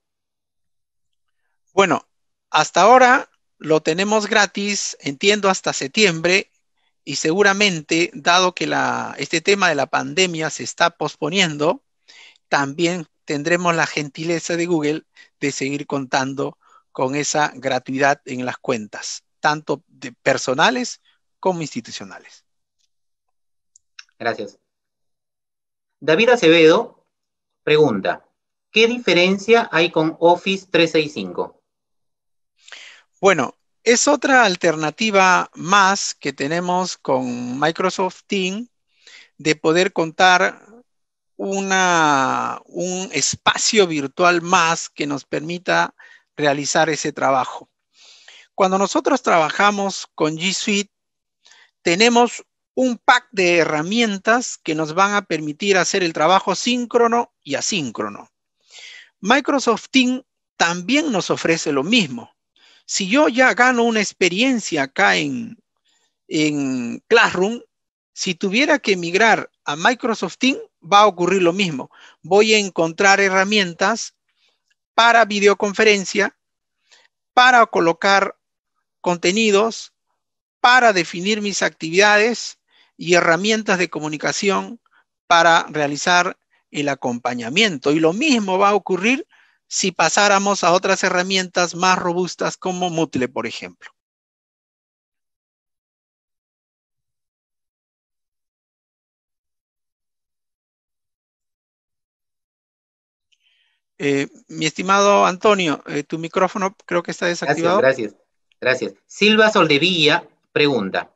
Bueno, hasta ahora lo tenemos gratis, entiendo, hasta septiembre y seguramente, dado que este tema de la pandemia se está posponiendo, también tendremos la gentileza de Google de seguir contando con esa gratuidad en las cuentas, tanto de personales como institucionales. Gracias. David Acevedo pregunta, ¿qué diferencia hay con Office 365? Bueno, es otra alternativa más que tenemos con Microsoft Team de poder contar un espacio virtual más que nos permita realizar ese trabajo. Cuando nosotros trabajamos con G Suite, tenemos un pack de herramientas que nos van a permitir hacer el trabajo síncrono y asíncrono. Microsoft Team también nos ofrece lo mismo si yo ya gano una experiencia acá en, en Classroom, si tuviera que migrar a Microsoft Teams, va a ocurrir lo mismo. Voy a encontrar herramientas para videoconferencia, para colocar contenidos, para definir mis actividades y herramientas de comunicación para realizar el acompañamiento. Y lo mismo va a ocurrir si pasáramos a otras herramientas más robustas como Moodle, por ejemplo. Eh, mi estimado Antonio, eh, tu micrófono creo que está desactivado. Gracias, gracias. gracias. Silva Soldevilla pregunta,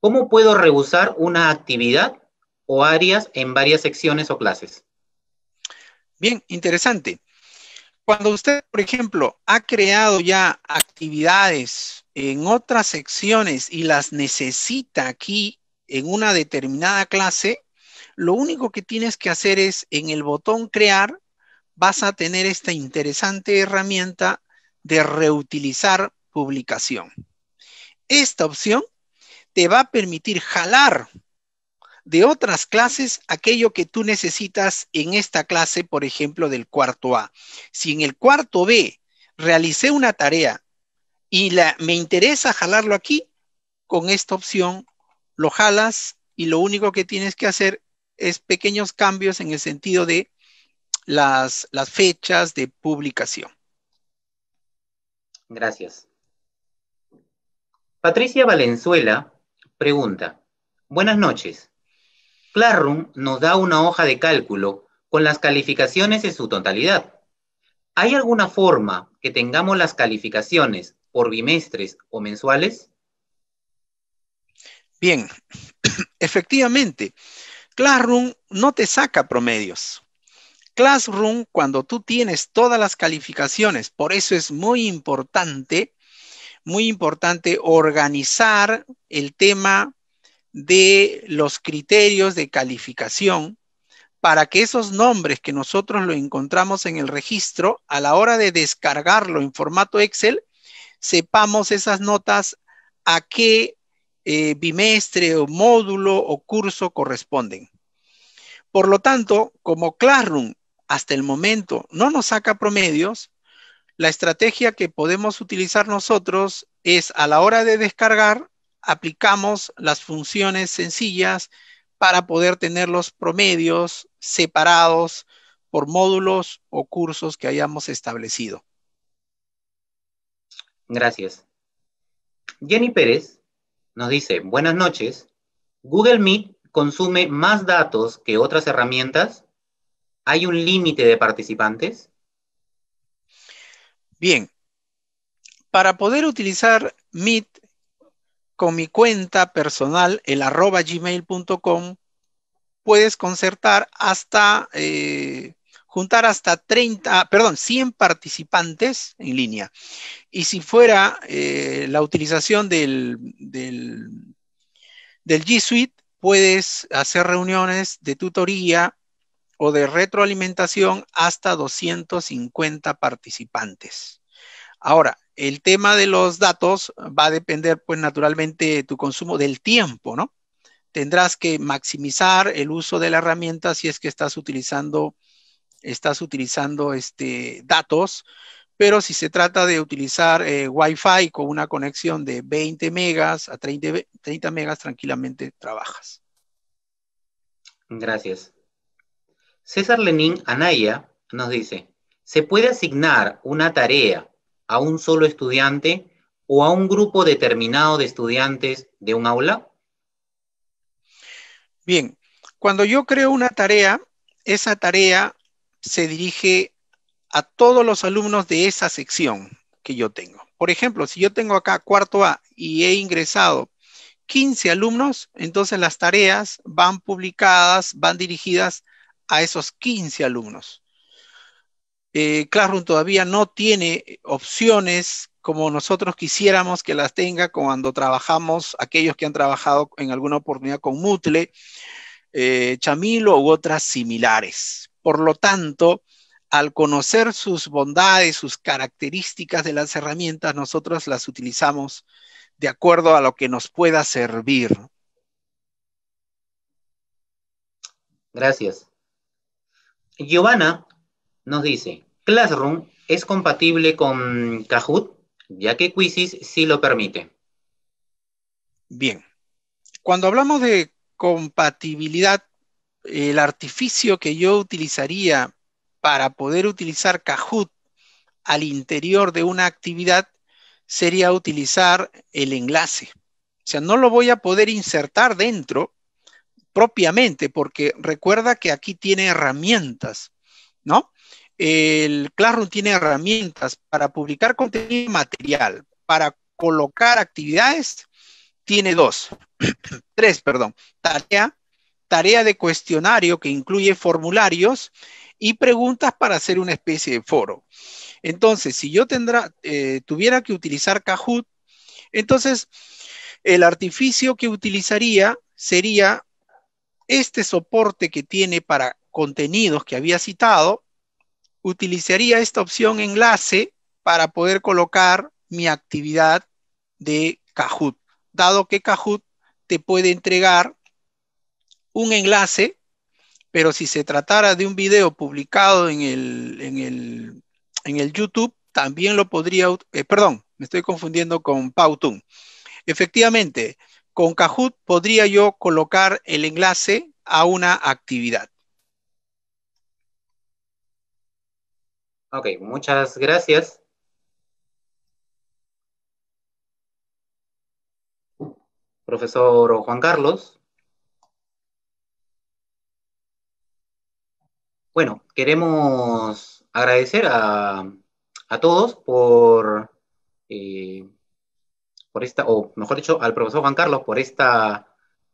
¿cómo puedo rehusar una actividad o áreas en varias secciones o clases? Bien, interesante cuando usted, por ejemplo, ha creado ya actividades en otras secciones y las necesita aquí en una determinada clase, lo único que tienes que hacer es en el botón crear, vas a tener esta interesante herramienta de reutilizar publicación. Esta opción te va a permitir jalar de otras clases aquello que tú necesitas en esta clase, por ejemplo, del cuarto A. Si en el cuarto B realicé una tarea y la, me interesa jalarlo aquí, con esta opción lo jalas y lo único que tienes que hacer es pequeños cambios en el sentido de las fechas de publicación. Gracias. Patricia Valenzuela pregunta, buenas noches, Classroom nos da una hoja de cálculo con las calificaciones en su totalidad. ¿Hay alguna forma que tengamos las calificaciones por bimestres o mensuales? Bien, efectivamente, Classroom no te saca promedios. Classroom, cuando tú tienes todas las calificaciones, por eso es muy importante, muy importante organizar el tema de los criterios de calificación para que esos nombres que nosotros lo encontramos en el registro, a la hora de descargarlo en formato Excel, sepamos esas notas a qué eh, bimestre o módulo o curso corresponden. Por lo tanto, como Classroom hasta el momento no nos saca promedios, la estrategia que podemos utilizar nosotros es a la hora de descargar aplicamos las funciones sencillas para poder tener los promedios separados por módulos o cursos que hayamos establecido. Gracias. Jenny Pérez nos dice, buenas noches, ¿Google Meet consume más datos que otras herramientas? ¿Hay un límite de participantes? Bien, para poder utilizar Meet con mi cuenta personal, el arroba gmail.com, puedes concertar hasta, eh, juntar hasta 30, ah, perdón, 100 participantes en línea. Y si fuera eh, la utilización del, del, del G Suite, puedes hacer reuniones de tutoría o de retroalimentación hasta 250 participantes. Ahora, el tema de los datos va a depender, pues, naturalmente, tu consumo del tiempo, ¿no? Tendrás que maximizar el uso de la herramienta si es que estás utilizando, estás utilizando este, datos, pero si se trata de utilizar eh, Wi-Fi con una conexión de 20 megas a 30, 30 megas, tranquilamente trabajas. Gracias. César Lenín Anaya nos dice, ¿se puede asignar una tarea a un solo estudiante o a un grupo determinado de estudiantes de un aula? Bien, cuando yo creo una tarea, esa tarea se dirige a todos los alumnos de esa sección que yo tengo. Por ejemplo, si yo tengo acá cuarto A y he ingresado 15 alumnos, entonces las tareas van publicadas, van dirigidas a esos 15 alumnos eh, Classroom todavía no tiene opciones como nosotros quisiéramos que las tenga cuando trabajamos, aquellos que han trabajado en alguna oportunidad con MUTLE, eh, Chamilo u otras similares. Por lo tanto, al conocer sus bondades, sus características de las herramientas, nosotros las utilizamos de acuerdo a lo que nos pueda servir. Gracias. Giovanna nos dice, Classroom es compatible con Kahoot, ya que Quizzes sí lo permite. Bien. Cuando hablamos de compatibilidad, el artificio que yo utilizaría para poder utilizar Kahoot al interior de una actividad sería utilizar el enlace. O sea, no lo voy a poder insertar dentro propiamente, porque recuerda que aquí tiene herramientas, ¿no? el Classroom tiene herramientas para publicar contenido material, para colocar actividades, tiene dos, tres, perdón, tarea, tarea de cuestionario que incluye formularios y preguntas para hacer una especie de foro. Entonces, si yo tendrá, eh, tuviera que utilizar Kahoot, entonces el artificio que utilizaría sería este soporte que tiene para contenidos que había citado utilizaría esta opción enlace para poder colocar mi actividad de Kahoot, dado que Kahoot te puede entregar un enlace, pero si se tratara de un video publicado en el, en el, YouTube, también lo podría, eh, perdón, me estoy confundiendo con Powtoon. Efectivamente, con Kahoot podría yo colocar el enlace a una actividad. Ok, muchas gracias. Profesor Juan Carlos. Bueno, queremos agradecer a, a todos por, eh, por esta, o mejor dicho, al profesor Juan Carlos por esta,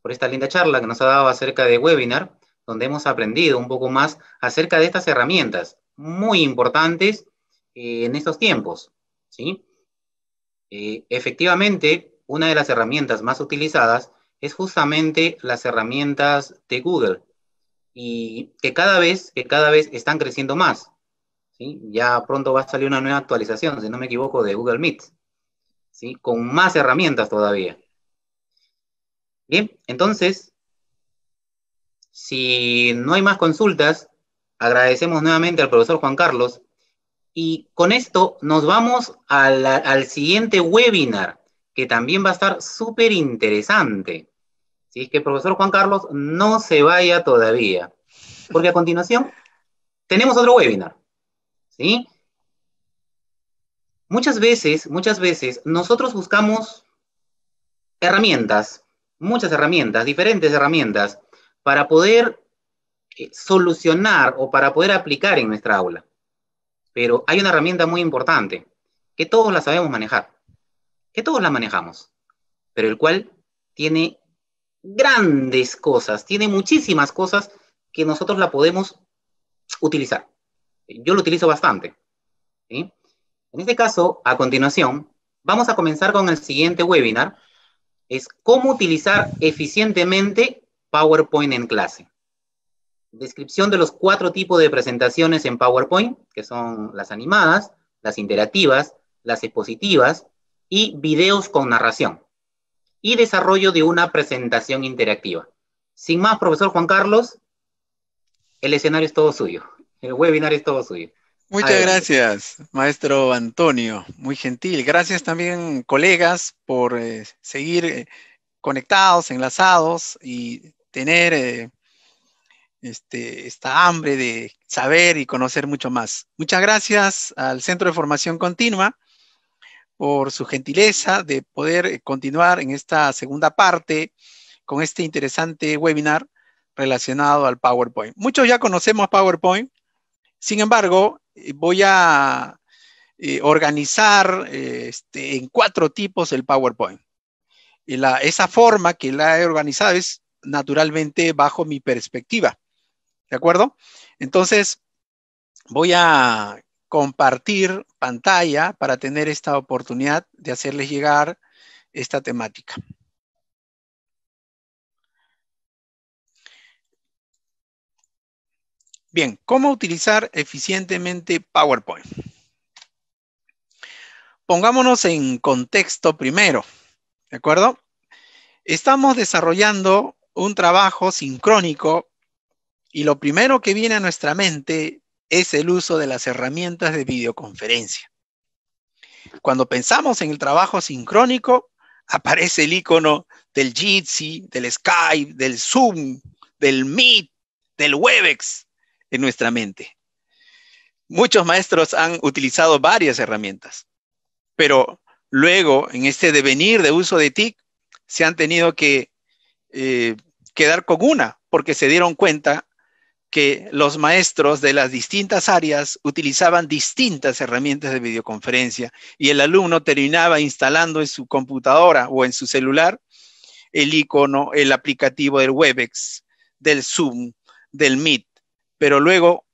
por esta linda charla que nos ha dado acerca de webinar, donde hemos aprendido un poco más acerca de estas herramientas muy importantes eh, en estos tiempos. ¿sí? Eh, efectivamente, una de las herramientas más utilizadas es justamente las herramientas de Google y que cada vez, que cada vez están creciendo más. ¿sí? Ya pronto va a salir una nueva actualización, si no me equivoco, de Google Meet, ¿sí? con más herramientas todavía. Bien, entonces, si no hay más consultas, Agradecemos nuevamente al profesor Juan Carlos. Y con esto nos vamos al, siguiente webinar, que también va a estar súper interesante. Si es que el profesor Juan Carlos no se vaya todavía, porque a continuación tenemos otro webinar. ¿Sí? Muchas veces, muchas veces, nosotros buscamos herramientas, muchas herramientas, diferentes herramientas, para poder eh, solucionar o para poder aplicar en nuestra aula. Pero hay una herramienta muy importante que todos la sabemos manejar, que todos la manejamos, pero el cual tiene grandes cosas, tiene muchísimas cosas que nosotros la podemos utilizar. Yo lo utilizo bastante. En este caso, a continuación, vamos a comenzar con el siguiente webinar. Es cómo utilizar eficientemente PowerPoint en clase. Descripción de los cuatro tipos de presentaciones en PowerPoint, que son las animadas, las interactivas, las expositivas y videos con narración. Y desarrollo de una presentación interactiva. Sin más, profesor Juan Carlos, el escenario es todo suyo. El webinar es todo suyo. Muchas gracias, maestro Antonio. Muy gentil. Gracias también, colegas, por eh, seguir eh, conectados, enlazados y tener eh, este, esta hambre de saber y conocer mucho más. Muchas gracias al Centro de Formación Continua por su gentileza de poder eh, continuar en esta segunda parte con este interesante webinar relacionado al PowerPoint. Muchos ya conocemos PowerPoint, sin embargo, eh, voy a eh, organizar este, en cuatro tipos el PowerPoint. Y la, esa forma que la he organizado es naturalmente bajo mi perspectiva. ¿De acuerdo? Entonces, voy a compartir pantalla para tener esta oportunidad de hacerles llegar esta temática. Bien, ¿cómo utilizar eficientemente PowerPoint? Pongámonos en contexto primero, ¿de acuerdo? Estamos desarrollando un trabajo sincrónico y lo primero que viene a nuestra mente es el uso de las herramientas de videoconferencia. Cuando pensamos en el trabajo sincrónico, aparece el icono del Jitsi, del Skype, del Zoom, del Meet, del Webex en nuestra mente. Muchos maestros han utilizado varias herramientas, pero luego en este devenir de uso de TIC se han tenido que eh, quedar con una porque se dieron cuenta que los maestros de las distintas áreas utilizaban distintas herramientas de videoconferencia y el alumno terminaba instalando en su computadora o en su celular el icono, el aplicativo del Webex, del Zoom, del Meet, pero luego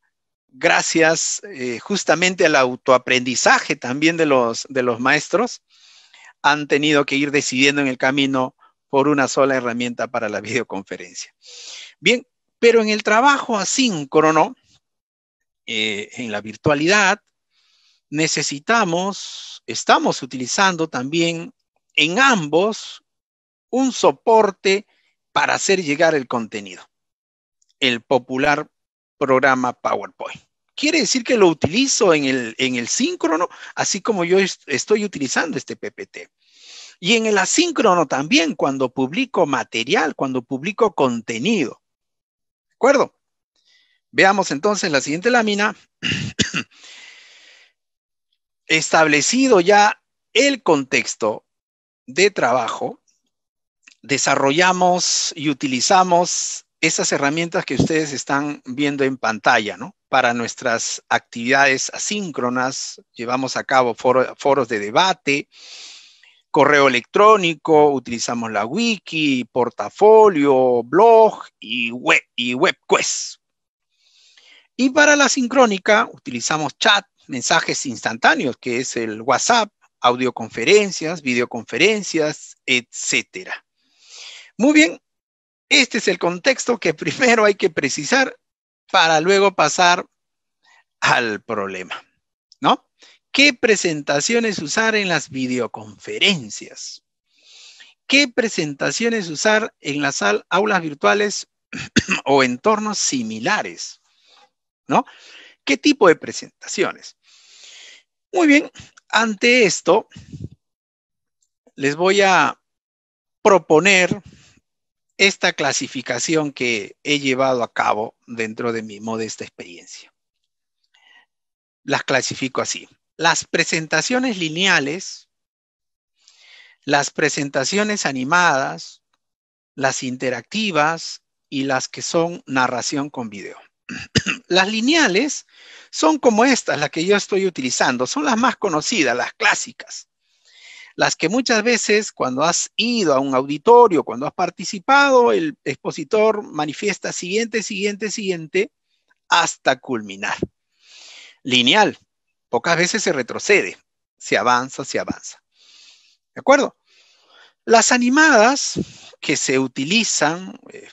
gracias eh, justamente al autoaprendizaje también de los, de los maestros, han tenido que ir decidiendo en el camino por una sola herramienta para la videoconferencia. Bien, pero en el trabajo asíncrono, eh, en la virtualidad, necesitamos, estamos utilizando también en ambos un soporte para hacer llegar el contenido, el popular programa PowerPoint. Quiere decir que lo utilizo en el, en el síncrono, así como yo estoy utilizando este PPT. Y en el asíncrono también, cuando publico material, cuando publico contenido acuerdo? Veamos entonces la siguiente lámina. Establecido ya el contexto de trabajo, desarrollamos y utilizamos esas herramientas que ustedes están viendo en pantalla, ¿no? Para nuestras actividades asíncronas, llevamos a cabo foros de debate, correo electrónico, utilizamos la wiki, portafolio, blog y, web, y webquest. Y para la sincrónica utilizamos chat, mensajes instantáneos, que es el WhatsApp, audioconferencias, videoconferencias, etcétera. Muy bien, este es el contexto que primero hay que precisar para luego pasar al problema. ¿Qué presentaciones usar en las videoconferencias? ¿Qué presentaciones usar en las aulas virtuales o entornos similares? ¿No? ¿Qué tipo de presentaciones? Muy bien, ante esto, les voy a proponer esta clasificación que he llevado a cabo dentro de mi modesta experiencia. Las clasifico así las presentaciones lineales, las presentaciones animadas, las interactivas y las que son narración con video. las lineales son como estas, las que yo estoy utilizando, son las más conocidas, las clásicas, las que muchas veces cuando has ido a un auditorio, cuando has participado, el expositor manifiesta siguiente, siguiente, siguiente, hasta culminar. Lineal, Pocas veces se retrocede, se avanza, se avanza. ¿De acuerdo? Las animadas que se utilizan eh,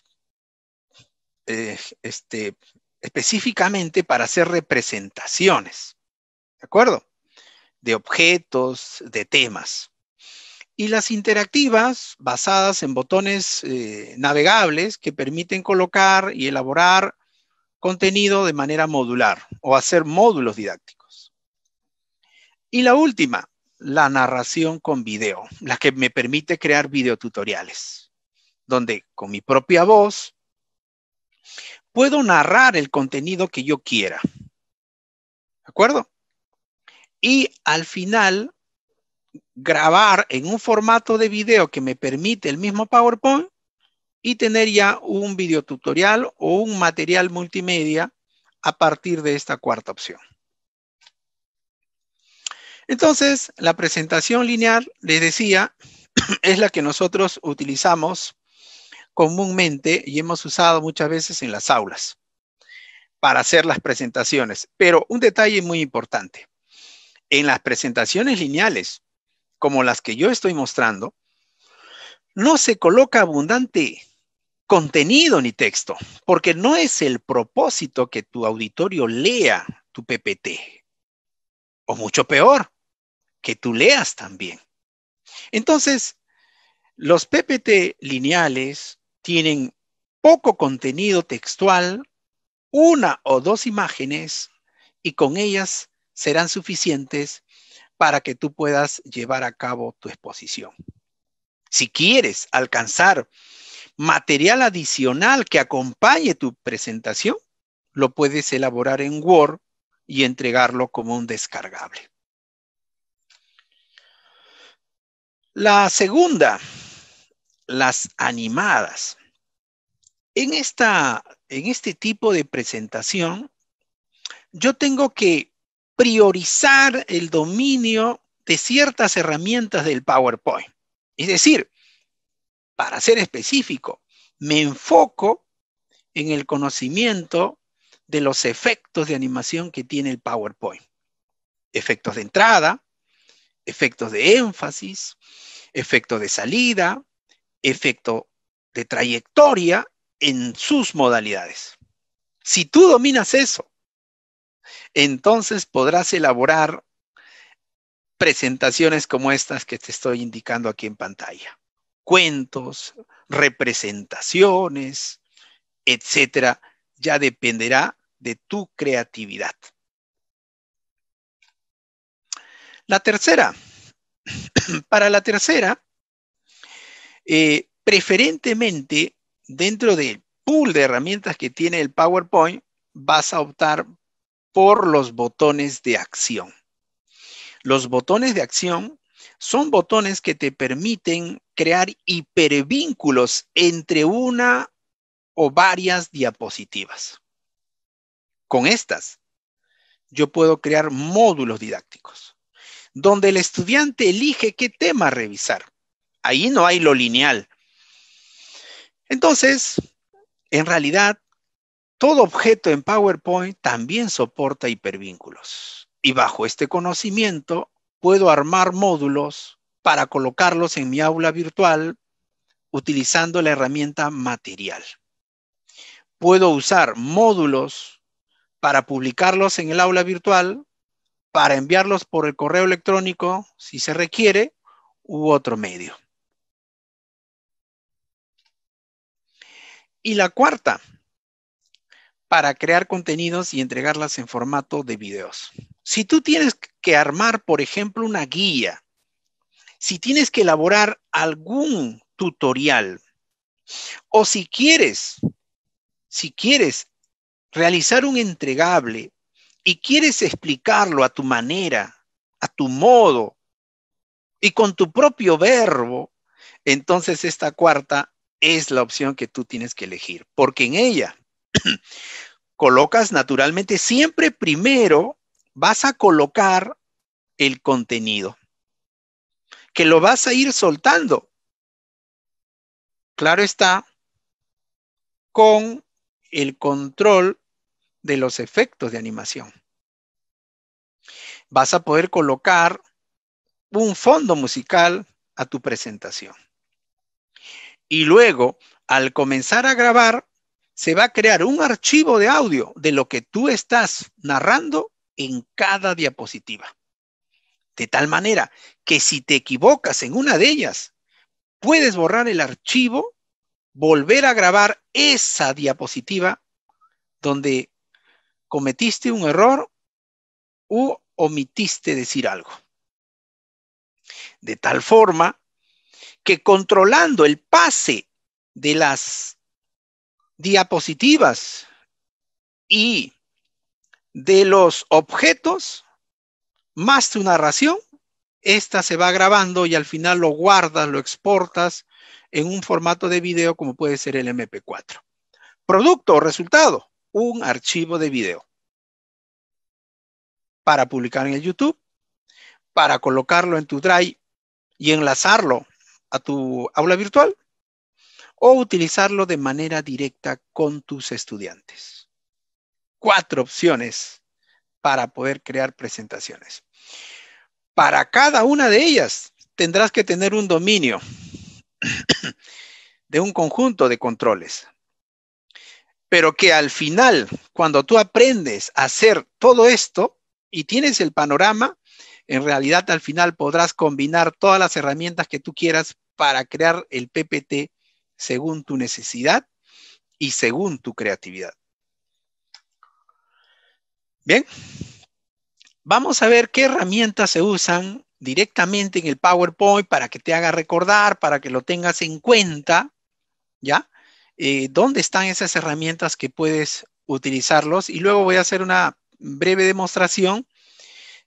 eh, este, específicamente para hacer representaciones, ¿de acuerdo? De objetos, de temas. Y las interactivas basadas en botones eh, navegables que permiten colocar y elaborar contenido de manera modular o hacer módulos didácticos. Y la última, la narración con video, la que me permite crear videotutoriales, donde con mi propia voz puedo narrar el contenido que yo quiera. ¿De acuerdo? Y al final, grabar en un formato de video que me permite el mismo PowerPoint y tener ya un videotutorial o un material multimedia a partir de esta cuarta opción. Entonces, la presentación lineal, les decía, es la que nosotros utilizamos comúnmente y hemos usado muchas veces en las aulas para hacer las presentaciones. Pero un detalle muy importante, en las presentaciones lineales, como las que yo estoy mostrando, no se coloca abundante contenido ni texto, porque no es el propósito que tu auditorio lea tu PPT. O mucho peor, que tú leas también. Entonces, los PPT lineales tienen poco contenido textual, una o dos imágenes, y con ellas serán suficientes para que tú puedas llevar a cabo tu exposición. Si quieres alcanzar material adicional que acompañe tu presentación, lo puedes elaborar en Word y entregarlo como un descargable. La segunda, las animadas. En, esta, en este tipo de presentación, yo tengo que priorizar el dominio de ciertas herramientas del PowerPoint. Es decir, para ser específico, me enfoco en el conocimiento de los efectos de animación que tiene el PowerPoint. Efectos de entrada, efectos de énfasis, efecto de salida, efecto de trayectoria en sus modalidades. Si tú dominas eso, entonces podrás elaborar presentaciones como estas que te estoy indicando aquí en pantalla. Cuentos, representaciones, etcétera, ya dependerá de tu creatividad. La tercera, para la tercera, eh, preferentemente dentro del pool de herramientas que tiene el PowerPoint, vas a optar por los botones de acción. Los botones de acción son botones que te permiten crear hipervínculos entre una o varias diapositivas. Con estas, yo puedo crear módulos didácticos donde el estudiante elige qué tema revisar. Ahí no hay lo lineal. Entonces, en realidad, todo objeto en PowerPoint también soporta hipervínculos. Y bajo este conocimiento puedo armar módulos para colocarlos en mi aula virtual utilizando la herramienta material. Puedo usar módulos para publicarlos en el aula virtual para enviarlos por el correo electrónico, si se requiere, u otro medio. Y la cuarta, para crear contenidos y entregarlas en formato de videos. Si tú tienes que armar, por ejemplo, una guía, si tienes que elaborar algún tutorial, o si quieres, si quieres realizar un entregable y quieres explicarlo a tu manera, a tu modo y con tu propio verbo, entonces esta cuarta es la opción que tú tienes que elegir, porque en ella colocas naturalmente siempre primero vas a colocar el contenido, que lo vas a ir soltando. Claro está, con el control de los efectos de animación. Vas a poder colocar un fondo musical a tu presentación. Y luego, al comenzar a grabar, se va a crear un archivo de audio de lo que tú estás narrando en cada diapositiva. De tal manera que si te equivocas en una de ellas, puedes borrar el archivo, volver a grabar esa diapositiva donde cometiste un error u omitiste decir algo. De tal forma que controlando el pase de las diapositivas y de los objetos, más de una ración, esta se va grabando y al final lo guardas, lo exportas en un formato de video como puede ser el MP4. Producto o resultado, un archivo de video para publicar en el YouTube, para colocarlo en tu Drive y enlazarlo a tu aula virtual o utilizarlo de manera directa con tus estudiantes. Cuatro opciones para poder crear presentaciones. Para cada una de ellas tendrás que tener un dominio de un conjunto de controles pero que al final, cuando tú aprendes a hacer todo esto y tienes el panorama, en realidad al final podrás combinar todas las herramientas que tú quieras para crear el PPT según tu necesidad y según tu creatividad. Bien, vamos a ver qué herramientas se usan directamente en el PowerPoint para que te haga recordar, para que lo tengas en cuenta, ¿ya? Eh, dónde están esas herramientas que puedes utilizarlos. Y luego voy a hacer una breve demostración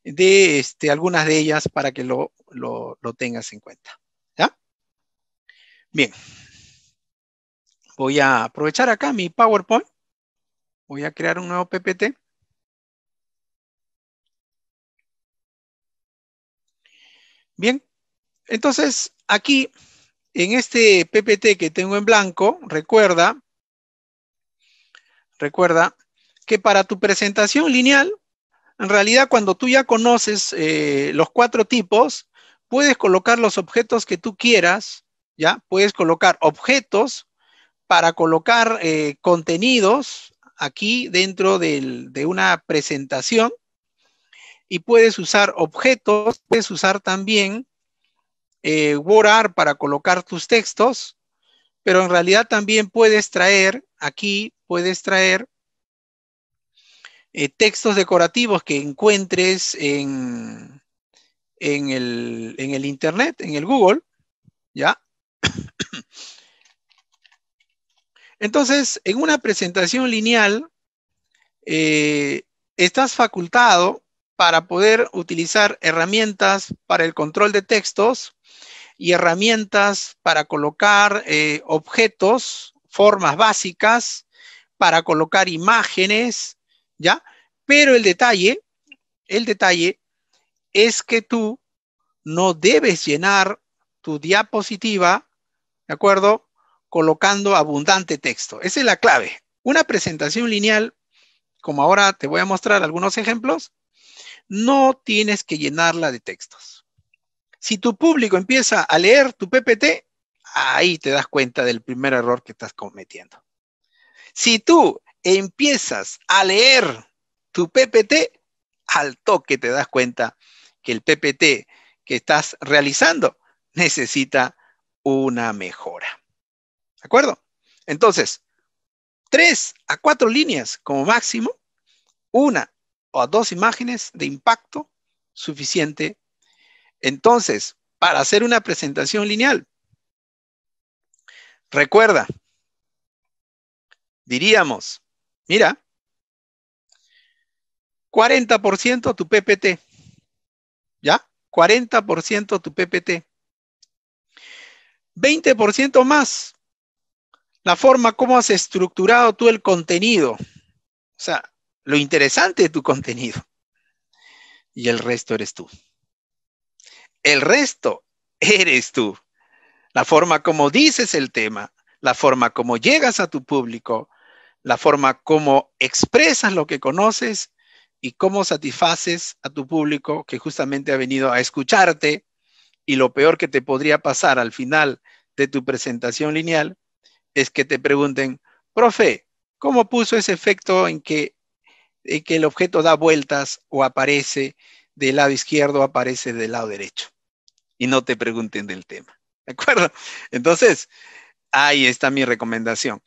de este, algunas de ellas para que lo, lo tengas en cuenta. ¿ya? Bien. Voy a aprovechar acá mi PowerPoint. Voy a crear un nuevo PPT. Bien, entonces aquí en este PPT que tengo en blanco, recuerda, recuerda que para tu presentación lineal, en realidad cuando tú ya conoces eh, los cuatro tipos, puedes colocar los objetos que tú quieras, ¿ya? Puedes colocar objetos para colocar eh, contenidos aquí dentro de una presentación y puedes usar objetos, puedes usar también eh, para colocar tus textos, pero en realidad también puedes traer, aquí puedes traer eh, textos decorativos que encuentres en, en, el, Internet, en el Google, ¿ya? Entonces, en una presentación lineal, eh, estás facultado para poder utilizar herramientas para el control de textos, y herramientas para colocar eh, objetos, formas básicas, para colocar imágenes, ¿ya? Pero el detalle, el detalle es que tú no debes llenar tu diapositiva, ¿de acuerdo? Colocando abundante texto. Esa es la clave. Una presentación lineal, como ahora te voy a mostrar algunos ejemplos, no tienes que llenarla de textos. Si tu público empieza a leer tu PPT, ahí te das cuenta del primer error que estás cometiendo. Si tú empiezas a leer tu PPT, al toque te das cuenta que el PPT que estás realizando necesita una mejora. ¿De acuerdo? Entonces, tres a cuatro líneas como máximo, una o dos imágenes de impacto suficiente entonces, para hacer una presentación lineal, recuerda, diríamos, mira, 40% tu PPT, ¿ya? 40% tu PPT. 20% más la forma como has estructurado tú el contenido. O sea, lo interesante de tu contenido. Y el resto eres tú. El resto eres tú. La forma como dices el tema, la forma como llegas a tu público, la forma como expresas lo que conoces y cómo satisfaces a tu público que justamente ha venido a escucharte y lo peor que te podría pasar al final de tu presentación lineal es que te pregunten, profe, ¿cómo puso ese efecto en que, que el objeto da vueltas o aparece del lado izquierdo aparece del lado derecho. Y no te pregunten del tema. ¿De acuerdo? Entonces, ahí está mi recomendación.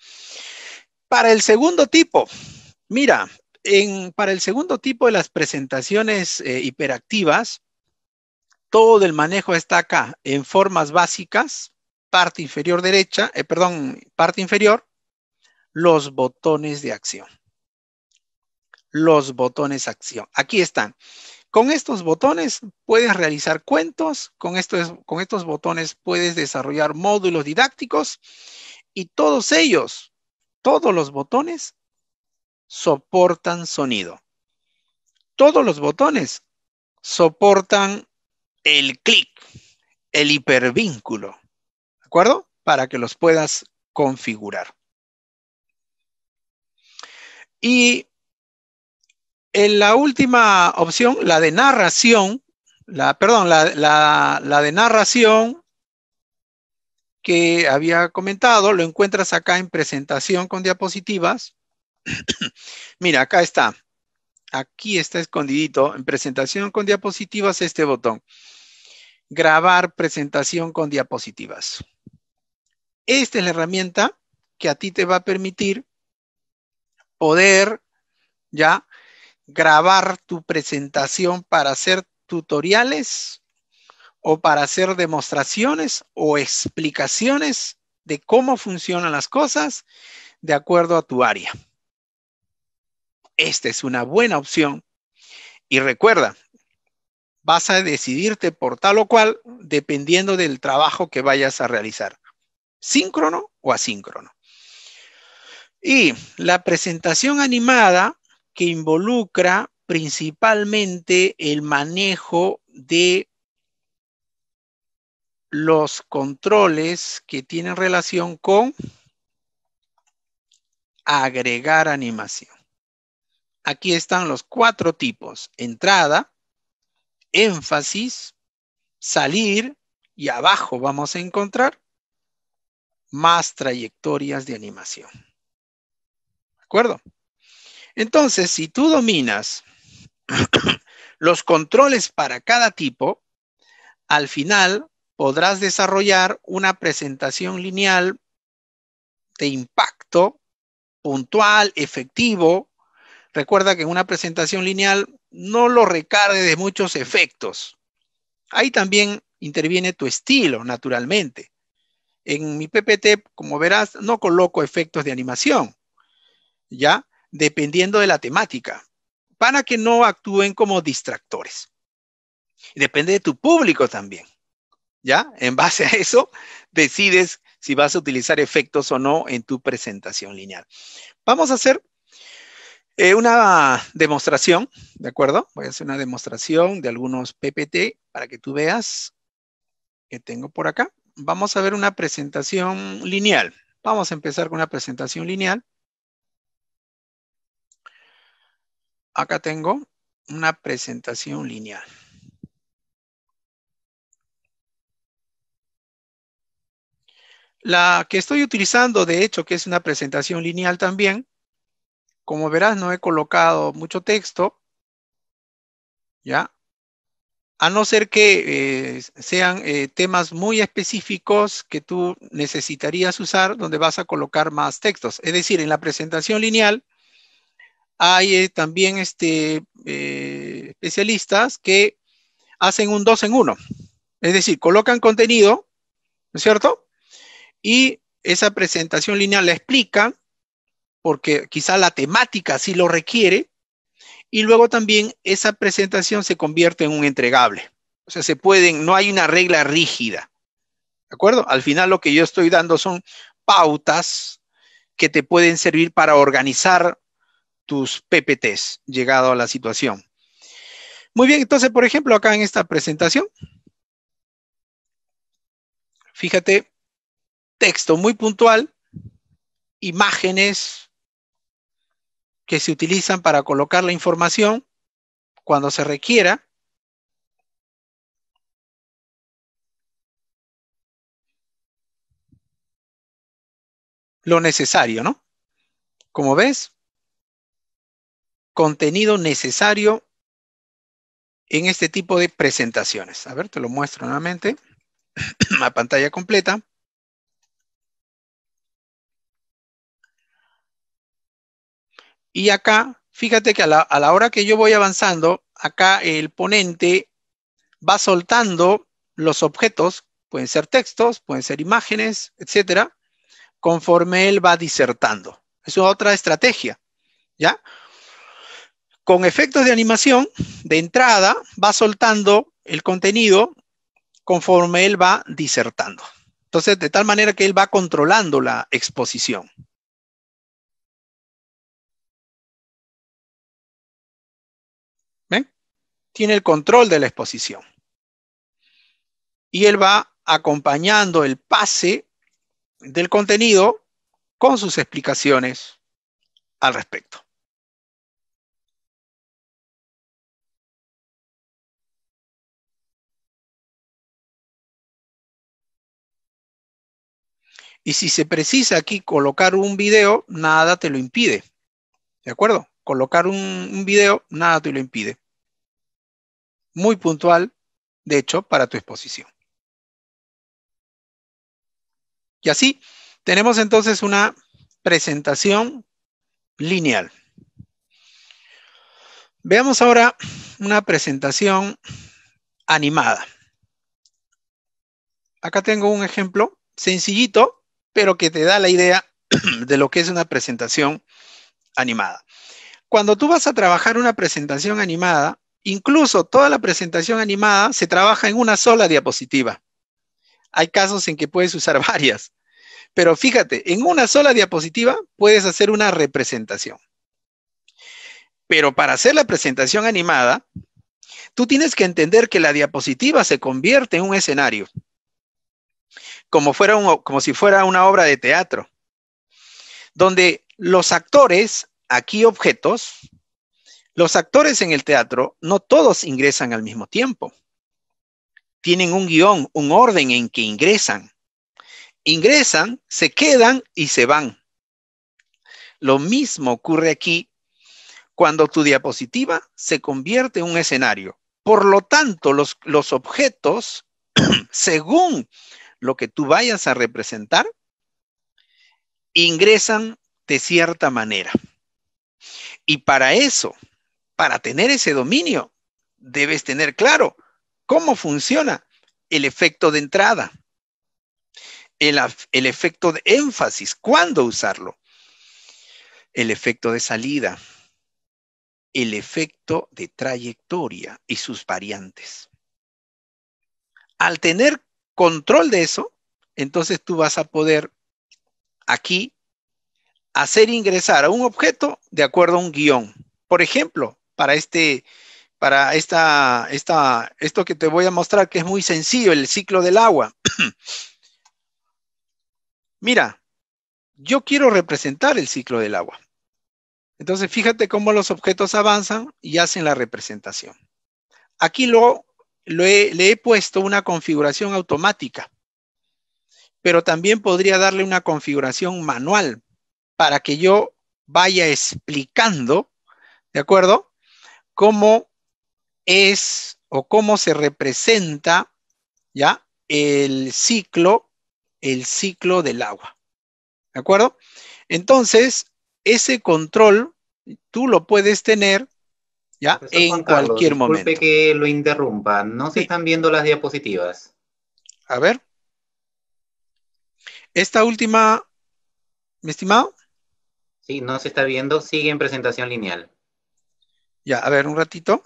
Para el segundo tipo, mira, en, para el segundo tipo de las presentaciones eh, hiperactivas, todo el manejo está acá, en formas básicas, parte inferior derecha, eh, perdón, parte inferior, los botones de acción. Los botones acción. Aquí están. Con estos botones puedes realizar cuentos, con estos, botones puedes desarrollar módulos didácticos y todos ellos, todos los botones soportan sonido. Todos los botones soportan el clic, el hipervínculo, ¿de acuerdo? Para que los puedas configurar. Y en la última opción, la de narración, la, perdón, la, la de narración que había comentado, lo encuentras acá en presentación con diapositivas. Mira, acá está. Aquí está escondidito en presentación con diapositivas este botón. Grabar presentación con diapositivas. Esta es la herramienta que a ti te va a permitir poder ya grabar tu presentación para hacer tutoriales o para hacer demostraciones o explicaciones de cómo funcionan las cosas de acuerdo a tu área. Esta es una buena opción. Y recuerda, vas a decidirte por tal o cual dependiendo del trabajo que vayas a realizar, síncrono o asíncrono. Y la presentación animada que involucra principalmente el manejo de los controles que tienen relación con agregar animación. Aquí están los cuatro tipos. Entrada, énfasis, salir y abajo vamos a encontrar más trayectorias de animación. ¿De acuerdo? Entonces, si tú dominas los controles para cada tipo, al final podrás desarrollar una presentación lineal de impacto puntual, efectivo. Recuerda que en una presentación lineal no lo recargue de muchos efectos. Ahí también interviene tu estilo, naturalmente. En mi PPT, como verás, no coloco efectos de animación. ¿Ya? dependiendo de la temática, para que no actúen como distractores. Depende de tu público también. ¿Ya? En base a eso, decides si vas a utilizar efectos o no en tu presentación lineal. Vamos a hacer eh, una demostración, ¿de acuerdo? Voy a hacer una demostración de algunos PPT para que tú veas que tengo por acá. Vamos a ver una presentación lineal. Vamos a empezar con una presentación lineal. acá tengo una presentación lineal. La que estoy utilizando, de hecho, que es una presentación lineal también, como verás, no he colocado mucho texto, ¿ya? A no ser que eh, sean eh, temas muy específicos que tú necesitarías usar, donde vas a colocar más textos. Es decir, en la presentación lineal, hay eh, también este, eh, especialistas que hacen un dos en uno. Es decir, colocan contenido, ¿no es cierto? Y esa presentación lineal la explican, porque quizá la temática sí lo requiere, y luego también esa presentación se convierte en un entregable. O sea, se pueden, no hay una regla rígida. ¿De acuerdo? Al final lo que yo estoy dando son pautas que te pueden servir para organizar tus PPTs, llegado a la situación. Muy bien, entonces, por ejemplo, acá en esta presentación, fíjate, texto muy puntual, imágenes que se utilizan para colocar la información cuando se requiera. Lo necesario, ¿no? Como ves, contenido necesario en este tipo de presentaciones. A ver, te lo muestro nuevamente La pantalla completa. Y acá, fíjate que a la, a la, hora que yo voy avanzando, acá el ponente va soltando los objetos, pueden ser textos, pueden ser imágenes, etcétera, conforme él va disertando. Es otra estrategia, ¿ya? con efectos de animación, de entrada, va soltando el contenido conforme él va disertando. Entonces, de tal manera que él va controlando la exposición. ¿Ven? Tiene el control de la exposición. Y él va acompañando el pase del contenido con sus explicaciones al respecto. Y si se precisa aquí colocar un video, nada te lo impide. ¿De acuerdo? Colocar un, video, nada te lo impide. Muy puntual, de hecho, para tu exposición. Y así tenemos entonces una presentación lineal. Veamos ahora una presentación animada. Acá tengo un ejemplo sencillito pero que te da la idea de lo que es una presentación animada. Cuando tú vas a trabajar una presentación animada, incluso toda la presentación animada se trabaja en una sola diapositiva. Hay casos en que puedes usar varias, pero fíjate, en una sola diapositiva puedes hacer una representación. Pero para hacer la presentación animada, tú tienes que entender que la diapositiva se convierte en un escenario como, fuera como si fuera una obra de teatro, donde los actores, aquí objetos, los actores en el teatro no todos ingresan al mismo tiempo. Tienen un guión, un orden en que ingresan. Ingresan, se quedan y se van. Lo mismo ocurre aquí cuando tu diapositiva se convierte en un escenario. Por lo tanto, los objetos, según lo que tú vayas a representar, ingresan de cierta manera. Y para eso, para tener ese dominio, debes tener claro cómo funciona el efecto de entrada, el, el efecto de énfasis, cuándo usarlo, el efecto de salida, el efecto de trayectoria y sus variantes. Al tener control de eso, entonces tú vas a poder aquí hacer ingresar a un objeto de acuerdo a un guión. Por ejemplo, para este, para esta, esta, esto que te voy a mostrar que es muy sencillo, el ciclo del agua. Mira, yo quiero representar el ciclo del agua. Entonces, fíjate cómo los objetos avanzan y hacen la representación. Aquí luego le he puesto una configuración automática, pero también podría darle una configuración manual para que yo vaya explicando, ¿de acuerdo? Cómo es o cómo se representa, ¿ya? El ciclo, el ciclo del agua. ¿De acuerdo? Entonces, ese control tú lo puedes tener ¿ya? en cualquier disculpe momento. que lo interrumpa, no se están viendo las diapositivas. A ver. Esta última, mi estimado. Sí, no se está viendo, sigue en presentación lineal. Ya, a ver, un ratito.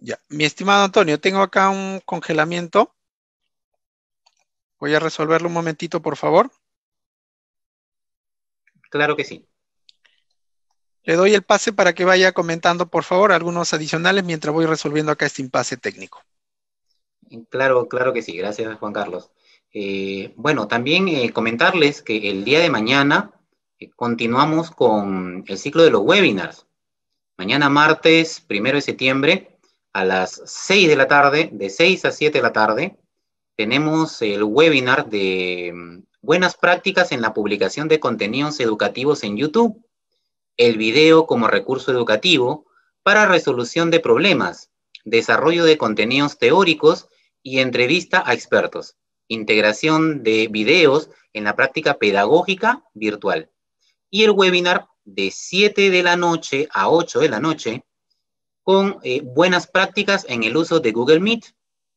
Ya, mi estimado Antonio, tengo acá un congelamiento. Voy a resolverlo un momentito, por favor. Claro que sí. Le doy el pase para que vaya comentando, por favor, algunos adicionales mientras voy resolviendo acá este impasse técnico. Claro, claro que sí. Gracias, Juan Carlos. Eh, bueno, también eh, comentarles que el día de mañana eh, continuamos con el ciclo de los webinars. Mañana martes, primero de septiembre, a las 6 de la tarde, de 6 a 7 de la tarde, tenemos el webinar de mm, buenas prácticas en la publicación de contenidos educativos en YouTube, el video como recurso educativo para resolución de problemas, desarrollo de contenidos teóricos y entrevista a expertos, integración de videos en la práctica pedagógica virtual. Y el webinar de 7 de la noche a 8 de la noche con eh, buenas prácticas en el uso de Google Meet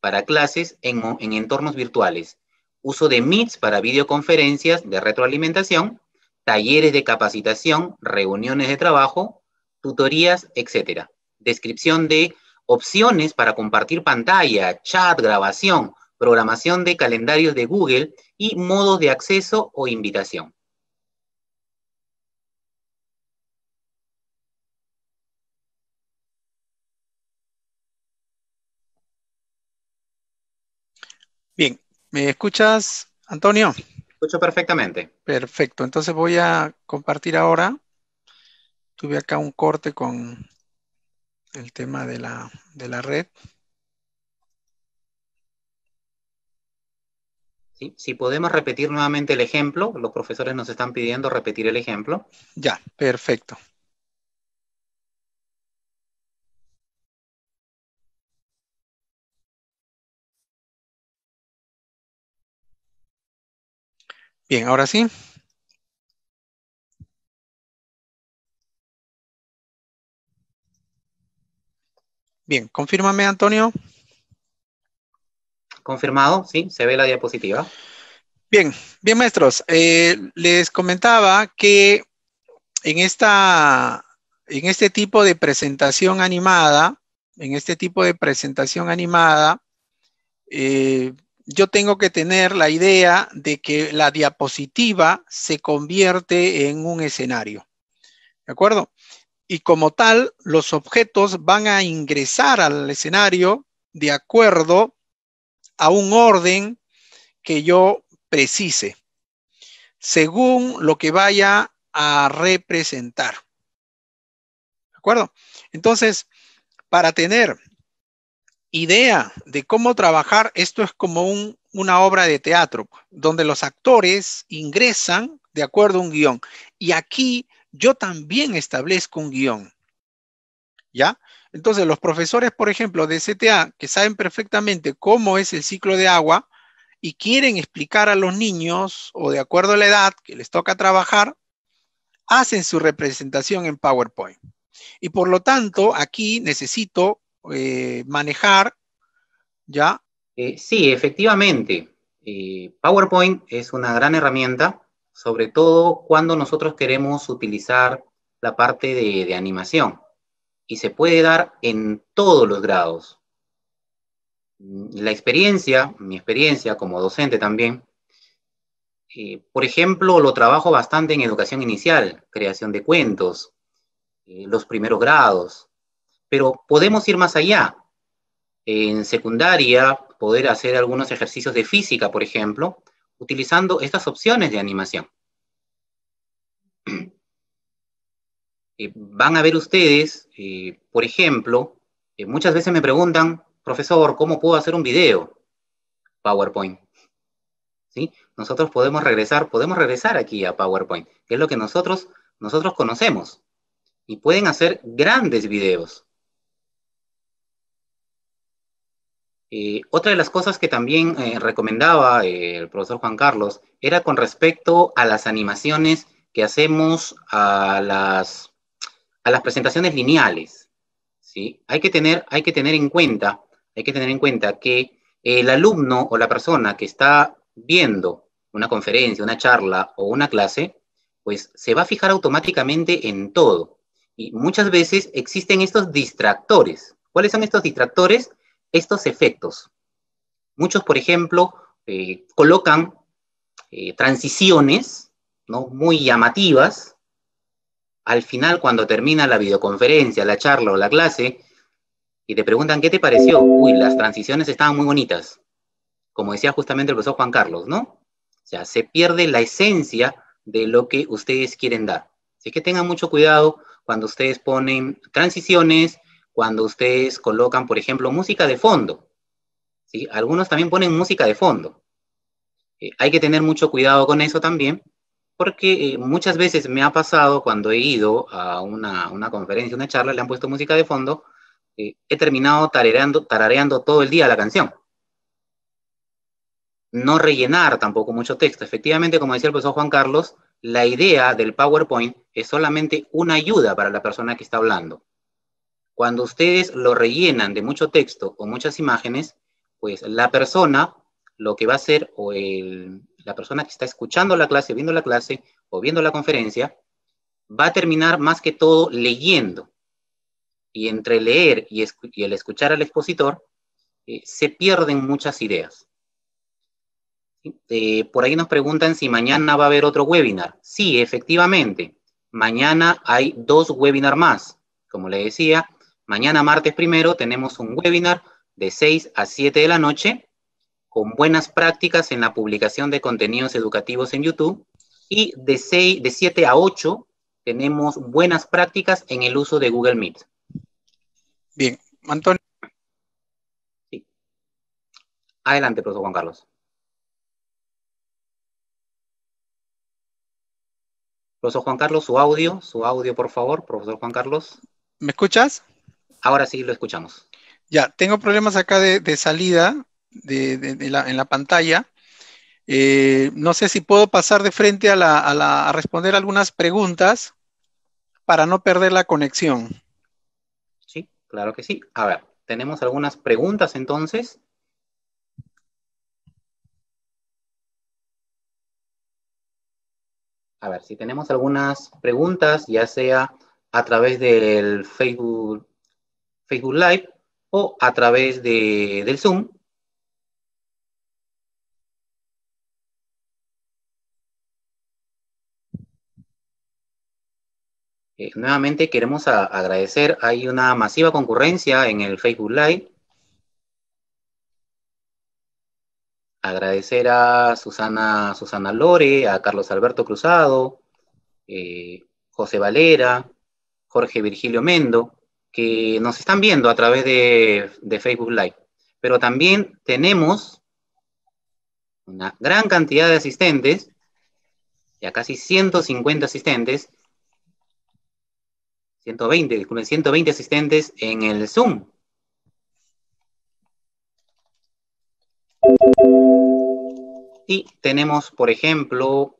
para clases en, entornos virtuales, uso de Meets para videoconferencias de retroalimentación, talleres de capacitación, reuniones de trabajo, tutorías, etc. Descripción de opciones para compartir pantalla, chat, grabación, programación de calendarios de Google y modos de acceso o invitación. Bien, ¿me escuchas, Antonio? Escucho perfectamente. Perfecto, entonces voy a compartir ahora. Tuve acá un corte con el tema de la, de la red. si podemos repetir nuevamente el ejemplo, los profesores nos están pidiendo repetir el ejemplo. Ya, perfecto. Bien, ahora sí. Bien, confírmame, Antonio. Confirmado, sí, se ve la diapositiva. Bien, bien, maestros. Eh, les comentaba que en, esta, en este tipo de presentación animada, en este tipo de presentación animada, eh, yo tengo que tener la idea de que la diapositiva se convierte en un escenario. ¿De acuerdo? Y como tal, los objetos van a ingresar al escenario de acuerdo a un orden que yo precise, según lo que vaya a representar. ¿De acuerdo? Entonces, para tener idea de cómo trabajar, esto es como una obra de teatro, donde los actores ingresan de acuerdo a un guión. Y aquí yo también establezco un guión. ¿Ya? Entonces, los profesores, por ejemplo, de CTA, que saben perfectamente cómo es el ciclo de agua y quieren explicar a los niños, o de acuerdo a la edad que les toca trabajar, hacen su representación en PowerPoint. Y por lo tanto, aquí necesito eh, manejar, ¿ya? Eh, sí, efectivamente. Eh, PowerPoint es una gran herramienta, sobre todo cuando nosotros queremos utilizar la parte de, animación. Y se puede dar en todos los grados. La experiencia, mi experiencia como docente también, por ejemplo, lo trabajo bastante en educación inicial, creación de cuentos, los primeros grados, pero podemos ir más allá. En secundaria, poder hacer algunos ejercicios de física, por ejemplo, utilizando estas opciones de animación. Eh, van a ver ustedes, eh, por ejemplo, eh, muchas veces me preguntan, profesor, ¿cómo puedo hacer un video? PowerPoint. ¿Sí? Nosotros podemos regresar, podemos regresar aquí a PowerPoint, que es lo que nosotros, nosotros conocemos. Y pueden hacer grandes videos. Eh, otra de las cosas que también eh, recomendaba eh, el profesor Juan Carlos era con respecto a las animaciones que hacemos a las, a las presentaciones lineales. ¿sí? Hay, que tener, hay, que tener en cuenta, hay que tener en cuenta que el alumno o la persona que está viendo una conferencia, una charla o una clase, pues se va a fijar automáticamente en todo. Y muchas veces existen estos distractores. ¿Cuáles son estos distractores? estos efectos. Muchos, por ejemplo, eh, colocan eh, transiciones ¿no? muy llamativas. Al final, cuando termina la videoconferencia, la charla o la clase, y te preguntan qué te pareció, uy, las transiciones estaban muy bonitas. Como decía justamente el profesor Juan Carlos, ¿no? O sea, se pierde la esencia de lo que ustedes quieren dar. Así que tengan mucho cuidado cuando ustedes ponen transiciones, cuando ustedes colocan, por ejemplo, música de fondo. ¿sí? Algunos también ponen música de fondo. Eh, hay que tener mucho cuidado con eso también, porque eh, muchas veces me ha pasado cuando he ido a una, una conferencia, una charla, le han puesto música de fondo, eh, he terminado tarareando, tarareando todo el día la canción. No rellenar tampoco mucho texto. Efectivamente, como decía el profesor Juan Carlos, la idea del PowerPoint es solamente una ayuda para la persona que está hablando cuando ustedes lo rellenan de mucho texto o muchas imágenes, pues la persona lo que va a hacer, o la persona que está escuchando la clase, viendo la clase o viendo la conferencia, va a terminar más que todo leyendo. Y entre leer y, el escuchar al expositor, eh, se pierden muchas ideas. Eh, por ahí nos preguntan si mañana va a haber otro webinar. Sí, efectivamente. Mañana hay dos webinars más. Como le decía, Mañana martes primero tenemos un webinar de 6 a 7 de la noche con buenas prácticas en la publicación de contenidos educativos en YouTube y de, 6, de 7 a 8 tenemos buenas prácticas en el uso de Google Meet. Bien, Antonio. Sí. Adelante, profesor Juan Carlos. Profesor Juan Carlos, su audio, su audio, por favor, profesor Juan Carlos. ¿Me escuchas? Ahora sí lo escuchamos. Ya, tengo problemas acá de, salida en la pantalla. Eh, no sé si puedo pasar de frente a, a, la, a responder algunas preguntas para no perder la conexión. Sí, claro que sí. A ver, tenemos algunas preguntas entonces. A ver, si tenemos algunas preguntas, ya sea a través del Facebook Facebook Live o a través del Zoom. Eh, nuevamente queremos agradecer, hay una masiva concurrencia en el Facebook Live. Agradecer a Susana, Susana Lore, a Carlos Alberto Cruzado, eh, José Valera, Jorge Virgilio Mendo que nos están viendo a través de, Facebook Live, pero también tenemos una gran cantidad de asistentes, ya casi 150 asistentes, 120, disculpen, 120 asistentes en el Zoom. Y tenemos, por ejemplo,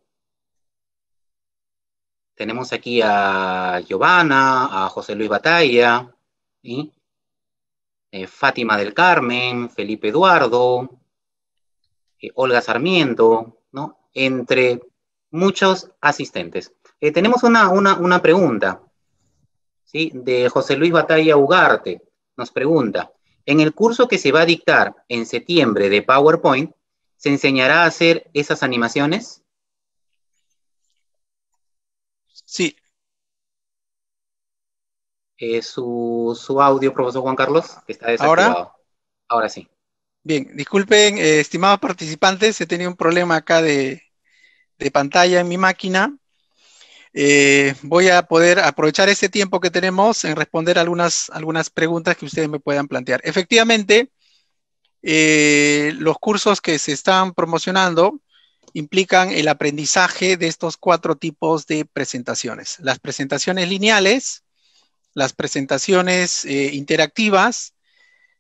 tenemos aquí a Giovanna, a José Luis Batalla, eh, Fátima del Carmen, Felipe Eduardo, eh, Olga Sarmiento, ¿no? entre muchos asistentes. Eh, tenemos una, una pregunta ¿sí? de José Luis Batalla Ugarte. Nos pregunta, en el curso que se va a dictar en septiembre de PowerPoint, ¿se enseñará a hacer esas animaciones? Sí. Eh, su, audio, profesor Juan Carlos, que está desactivado. Ahora, sí. Bien, disculpen, eh, estimados participantes, he tenido un problema acá de, pantalla en mi máquina. Eh, voy a poder aprovechar este tiempo que tenemos en responder algunas, algunas preguntas que ustedes me puedan plantear. Efectivamente, los cursos que se están promocionando implican el aprendizaje de estos cuatro tipos de presentaciones. Las presentaciones lineales, las presentaciones eh, interactivas,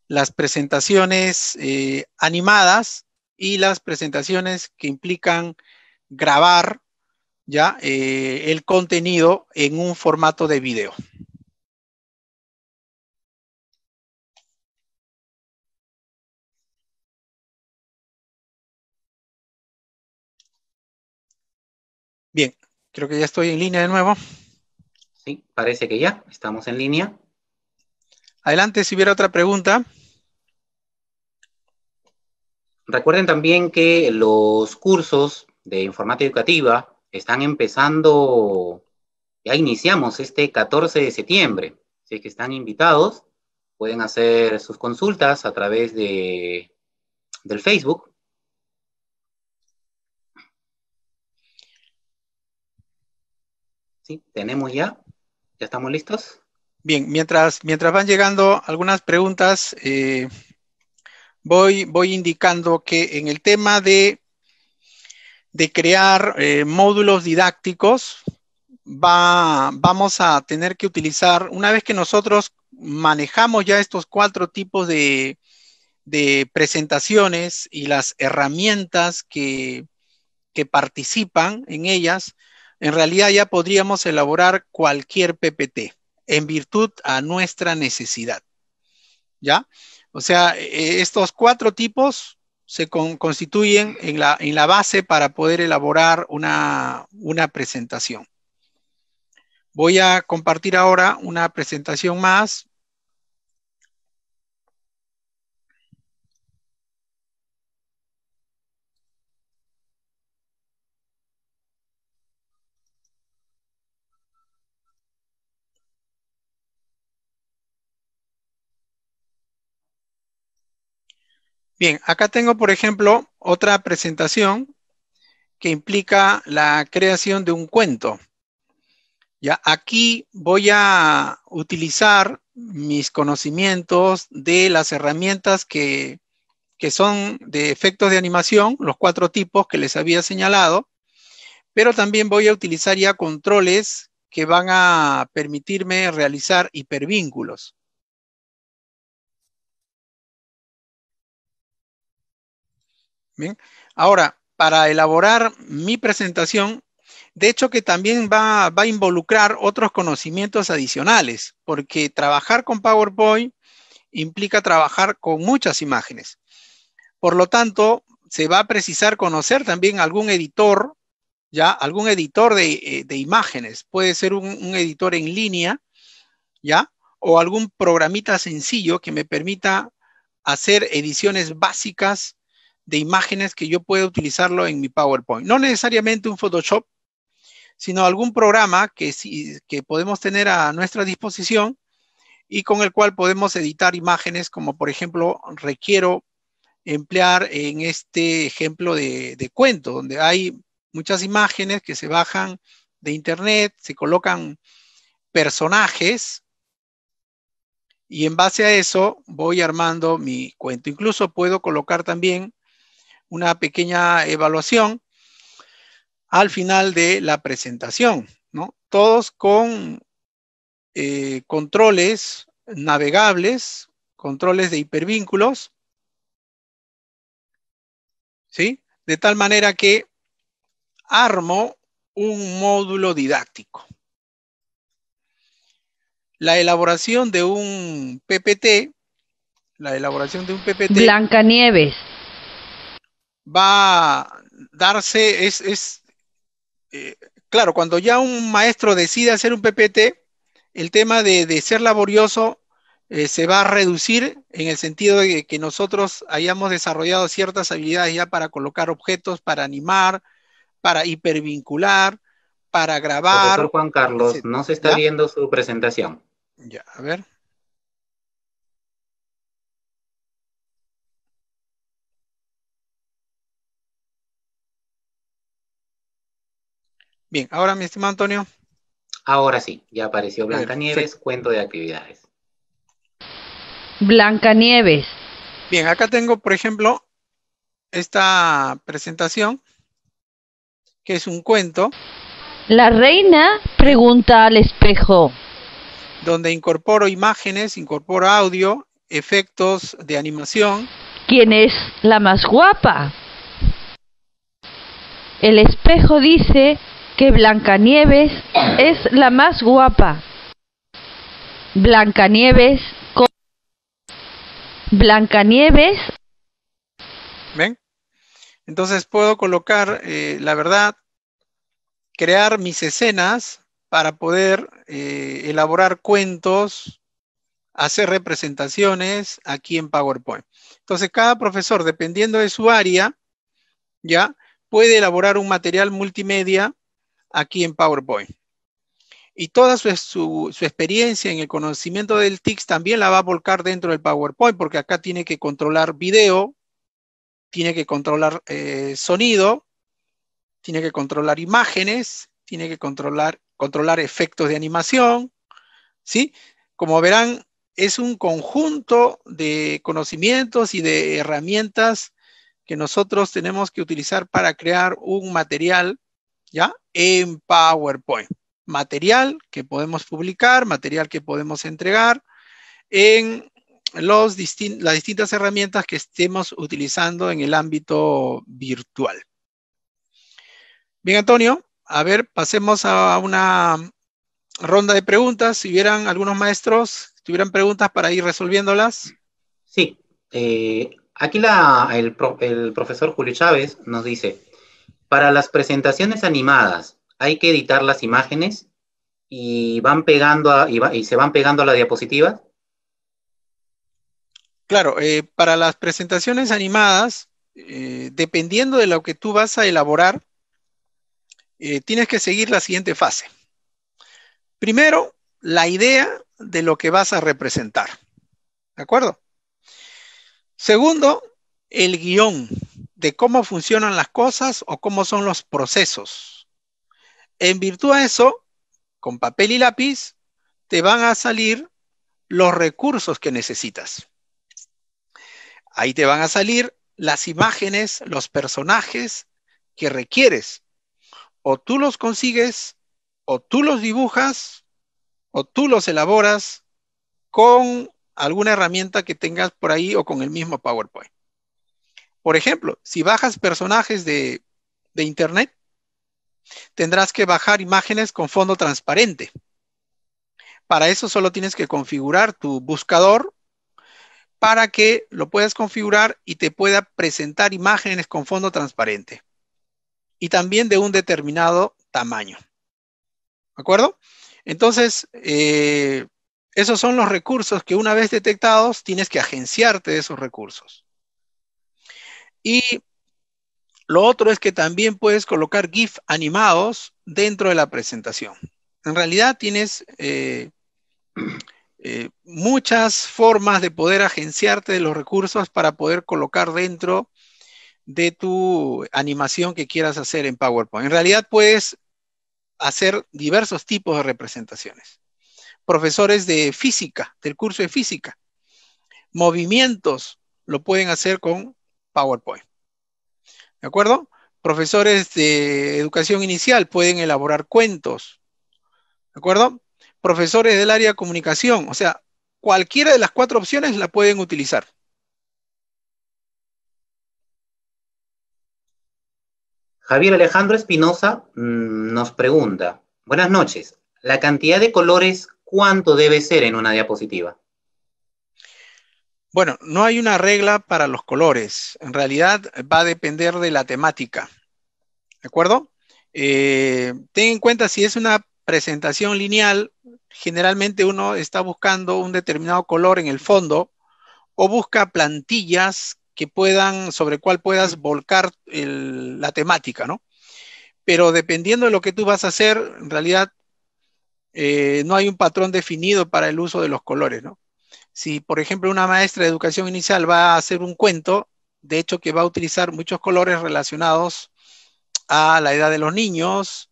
las presentaciones eh, animadas y las presentaciones que implican grabar ya eh, el contenido en un formato de video. Creo que ya estoy en línea de nuevo. Sí, parece que ya estamos en línea. Adelante, si hubiera otra pregunta. Recuerden también que los cursos de informática educativa están empezando, ya iniciamos este 14 de septiembre, así que están invitados, pueden hacer sus consultas a través de, del Facebook, ¿sí? Tenemos ya, ya estamos listos. Bien, mientras, van llegando algunas preguntas, eh, voy, voy indicando que en el tema de, de crear eh, módulos didácticos, va, vamos a tener que utilizar, una vez que nosotros manejamos ya estos cuatro tipos de, presentaciones y las herramientas que participan en ellas, en realidad ya podríamos elaborar cualquier PPT en virtud a nuestra necesidad. ¿Ya? O sea, e-, estos cuatro tipos se constituyen en la, base para poder elaborar una presentación. Voy a compartir ahora una presentación más Bien, acá tengo, por ejemplo, otra presentación que implica la creación de un cuento. Ya aquí voy a utilizar mis conocimientos de las herramientas que, que son de efectos de animación, los cuatro tipos que les había señalado, pero también voy a utilizar ya controles que van a permitirme realizar hipervínculos. Ahora, para elaborar mi presentación, de hecho que también va, a involucrar otros conocimientos adicionales, porque trabajar con PowerPoint implica trabajar con muchas imágenes. Por lo tanto, se va a precisar conocer también algún editor, ya algún editor de, eh, imágenes. Puede ser un, un editor en línea, ya, o algún programita sencillo que me permita hacer ediciones básicas de imágenes que yo pueda utilizarlo en mi PowerPoint. No necesariamente un Photoshop, sino algún programa que, podemos tener a nuestra disposición y con el cual podemos editar imágenes como por ejemplo requiero emplear en este ejemplo de, de cuento, donde hay muchas imágenes que se bajan de internet, se colocan personajes y en base a eso voy armando mi cuento. Incluso puedo colocar también una pequeña evaluación al final de la presentación, ¿no? Todos con eh, controles navegables, controles de hipervínculos, ¿sí? De tal manera que armo un módulo didáctico. La elaboración de un PPT, la elaboración de un PPT. Blancanieves va a darse, es, es eh, claro, cuando ya un maestro decide hacer un PPT, el tema de, ser laborioso eh, se va a reducir en el sentido de que nosotros hayamos desarrollado ciertas habilidades ya para colocar objetos, para animar, para hipervincular, para grabar. doctor Juan Carlos, no se está viendo su presentación. Ya, a ver. Bien, ahora mi estimado Antonio. Ahora sí, ya apareció Blancanieves, Nieves, cuento de actividades. Blancanieves. Bien, acá tengo, por ejemplo, esta presentación, que es un cuento. La reina pregunta al espejo. Donde incorporo imágenes, incorporo audio, efectos de animación. ¿Quién es la más guapa? El espejo dice, que Blancanieves es la más guapa. Blancanieves con Blancanieves. ¿Ven? Entonces puedo colocar, eh, la verdad, crear mis escenas para poder eh, elaborar cuentos, hacer representaciones aquí en PowerPoint. Entonces, cada profesor, dependiendo de su área, ya puede elaborar un material multimedia aquí en PowerPoint. Y toda su, experiencia en el conocimiento del TICS también la va a volcar dentro del PowerPoint, porque acá tiene que controlar video, tiene que controlar eh, sonido, tiene que controlar imágenes, tiene que controlar, controlar efectos de animación, ¿sí? Como verán, es un conjunto de conocimientos y de herramientas que nosotros tenemos que utilizar para crear un material ¿ya? En PowerPoint. Material que podemos publicar, material que podemos entregar en los las distintas herramientas que estemos utilizando en el ámbito virtual. Bien, Antonio, a ver, pasemos a una ronda de preguntas. Si hubieran algunos maestros, tuvieran preguntas para ir resolviéndolas. Sí, eh, aquí el profesor Julio Chávez nos dice, para las presentaciones animadas, hay que editar las imágenes y van pegando y, se van pegando a la diapositiva. Claro, eh, para las presentaciones animadas, eh, dependiendo de lo que tú vas a elaborar, eh, tienes que seguir la siguiente fase. Primero, la idea de lo que vas a representar. ¿De acuerdo? Segundo, el guión de cómo funcionan las cosas o cómo son los procesos. En virtud de eso, con papel y lápiz, te van a salir los recursos que necesitas. Ahí te van a salir las imágenes, los personajes que requieres. O tú los consigues, o tú los dibujas, o tú los elaboras con alguna herramienta que tengas por ahí o con el mismo PowerPoint. Por ejemplo, si bajas personajes de, Internet, tendrás que bajar imágenes con fondo transparente. Para eso solo tienes que configurar tu buscador para que lo puedas configurar y te pueda presentar imágenes con fondo transparente y también de un determinado tamaño. ¿De acuerdo? Entonces, eh, esos son los recursos que una vez detectados tienes que agenciarte de esos recursos. Y lo otro es que también puedes colocar GIF animados dentro de la presentación. En realidad tienes eh, eh, muchas formas de poder agenciarte de los recursos para poder colocar dentro de tu animación que quieras hacer en PowerPoint. En realidad puedes hacer diversos tipos de representaciones. Profesores de física, del curso de física. Movimientos lo pueden hacer con PowerPoint. ¿De acuerdo? Profesores de educación inicial pueden elaborar cuentos. ¿De acuerdo? Profesores del área de comunicación, o sea, cualquiera de las cuatro opciones la pueden utilizar. Javier Alejandro Espinosa mm, nos pregunta, buenas noches, ¿la cantidad de colores cuánto debe ser en una diapositiva? Bueno, no hay una regla para los colores. En realidad va a depender de la temática. ¿De acuerdo? Eh, ten en cuenta si es una presentación lineal, generalmente uno está buscando un determinado color en el fondo o busca plantillas que puedan, sobre cuál puedas volcar la temática, ¿no? Pero dependiendo de lo que tú vas a hacer, en realidad eh, no hay un patrón definido para el uso de los colores, ¿no? Si, por ejemplo, una maestra de educación inicial va a hacer un cuento, de hecho que va a utilizar muchos colores relacionados a la edad de los niños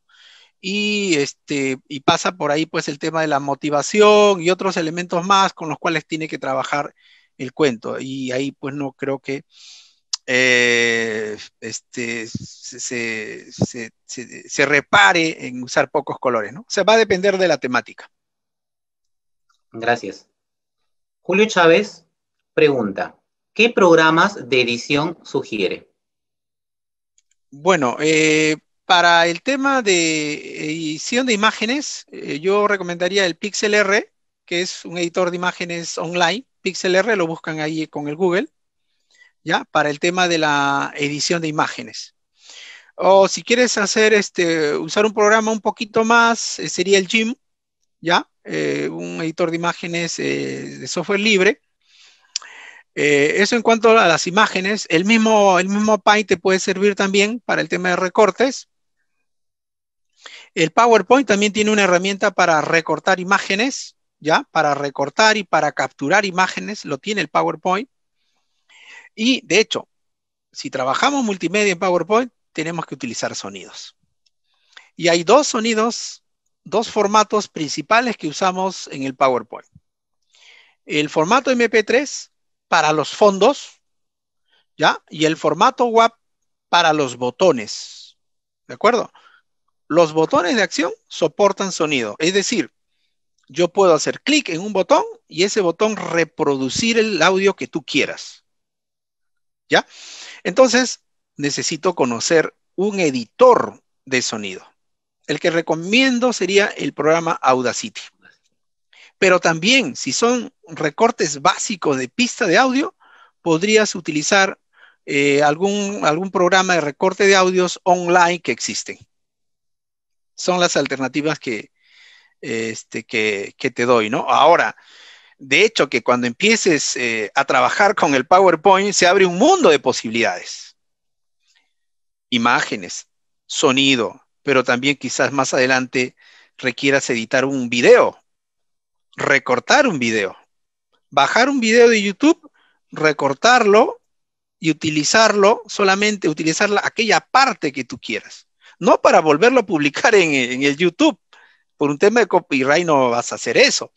y, este, pasa por ahí pues el tema de la motivación y otros elementos más con los cuales tiene que trabajar el cuento. Y ahí pues no creo que eh, este, se, repare en usar pocos colores, ¿no? O sea, va a depender de la temática. Gracias. Julio Chávez pregunta, ¿qué programas de edición sugiere? Bueno, eh, para el tema de edición de imágenes, eh, yo recomendaría el Pixel R, que es un editor de imágenes online. Pixel R lo buscan ahí con el Google, ¿ya? Para el tema de la edición de imágenes. O si quieres hacer este, usar un programa un poquito más, eh, sería el GIM, ¿ya? Eh, un editor de imágenes eh, de software libre. Eh, eso en cuanto a las imágenes, el mismo, el mismo Paint te puede servir también para el tema de recortes. El PowerPoint también tiene una herramienta para recortar imágenes, ¿ya? Para recortar y para capturar imágenes, lo tiene el PowerPoint. Y de hecho, si trabajamos multimedia en PowerPoint, tenemos que utilizar sonidos. Y hay dos sonidos dos formatos principales que usamos en el PowerPoint. El formato MP3 para los fondos, ¿ya? Y el formato WAP para los botones, ¿de acuerdo? Los botones de acción soportan sonido, es decir, yo puedo hacer clic en un botón y ese botón reproducir el audio que tú quieras. ¿Ya? Entonces, necesito conocer un editor de sonido el que recomiendo sería el programa Audacity. Pero también, si son recortes básicos de pista de audio, podrías utilizar eh, algún, algún programa de recorte de audios online que existen. Son las alternativas que, este, que, te doy, ¿no? Ahora, de hecho, que cuando empieces eh, a trabajar con el PowerPoint, se abre un mundo de posibilidades. Imágenes, sonido, pero también quizás más adelante requieras editar un video, recortar un video, bajar un video de YouTube, recortarlo y utilizarlo solamente, utilizar aquella parte que tú quieras, no para volverlo a publicar en, en el YouTube. Por un tema de copyright no vas a hacer eso,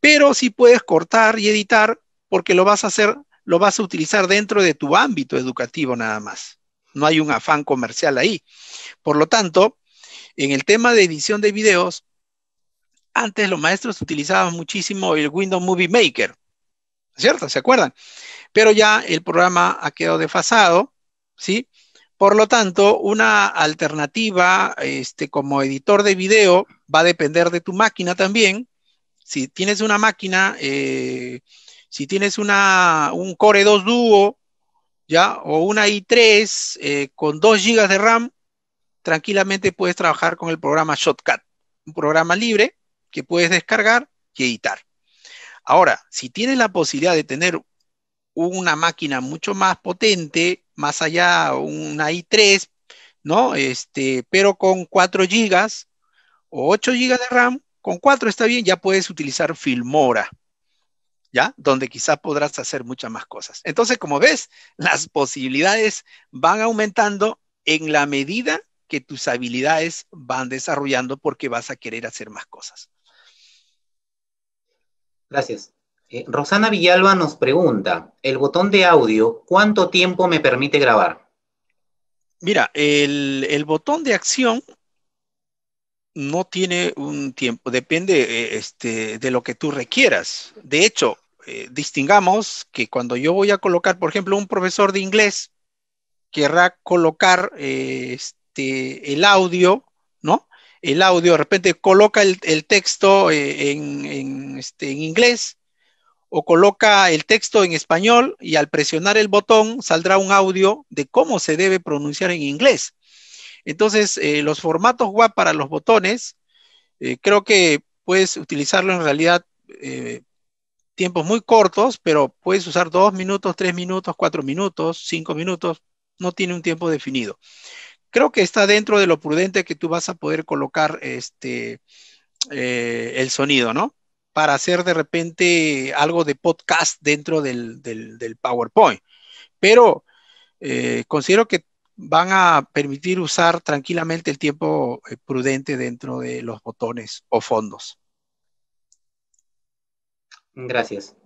pero sí puedes cortar y editar porque lo vas a hacer, lo vas a utilizar dentro de tu ámbito educativo nada más no hay un afán comercial ahí. Por lo tanto, en el tema de edición de videos, antes los maestros utilizaban muchísimo el Windows Movie Maker, ¿cierto? ¿Se acuerdan? Pero ya el programa ha quedado desfasado, ¿sí? Por lo tanto, una alternativa este, como editor de video va a depender de tu máquina también. Si tienes una máquina, eh, si tienes un Core 2 Duo, o una i3 eh, con 2 GB de RAM, tranquilamente puedes trabajar con el programa Shotcut, un programa libre que puedes descargar y editar. Ahora, si tienes la posibilidad de tener una máquina mucho más potente, más allá, una i3, ¿no? Este, pero con 4 GB o 8 GB de RAM, con 4 está bien, ya puedes utilizar Filmora. ¿ya? Donde quizás podrás hacer muchas más cosas. Entonces, como ves, las posibilidades van aumentando en la medida que tus habilidades van desarrollando porque vas a querer hacer más cosas. Gracias. Eh, Rosana Villalba nos pregunta, el botón de audio, ¿cuánto tiempo me permite grabar? Mira, el, botón de acción no tiene un tiempo, depende eh, este, de lo que tú requieras. De hecho, eh, distingamos que cuando yo voy a colocar, por ejemplo, un profesor de inglés querrá colocar eh, este, el audio, ¿no? El audio, de repente coloca el, texto eh, en, en, este, en inglés o coloca el texto en español y al presionar el botón saldrá un audio de cómo se debe pronunciar en inglés. Entonces, los formatos web para los botones, creo que puedes utilizarlo en realidad tiempos muy cortos, pero puedes usar dos minutos, tres minutos, cuatro minutos, cinco minutos, no tiene un tiempo definido. Creo que está dentro de lo prudente que tú vas a poder colocar este, eh, el sonido, ¿no? Para hacer de repente algo de podcast dentro del, PowerPoint. Pero eh, considero que van a permitir usar tranquilamente el tiempo eh, prudente dentro de los botones o fondos. Gracias.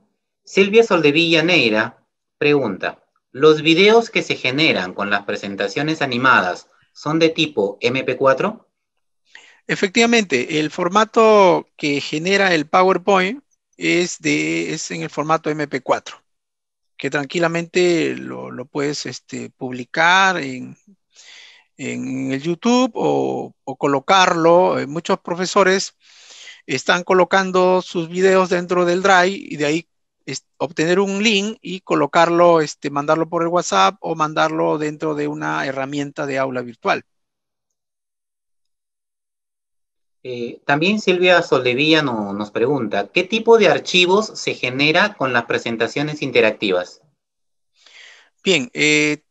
Silvia Soldevilla Neira pregunta, ¿los videos que se generan con las presentaciones animadas son de tipo MP4? Efectivamente, el formato que genera el PowerPoint es, en el formato MP4, que tranquilamente lo, puedes este, publicar en, el YouTube o, o, colocarlo. Eh, muchos profesores están colocando sus videos dentro del Drive y de ahí obtener un link y colocarlo, este, mandarlo por el WhatsApp o mandarlo dentro de una herramienta de aula virtual. Eh, también Silvia Soldevilla nos pregunta, ¿qué tipo de archivos se genera con las presentaciones interactivas? Bien, eh,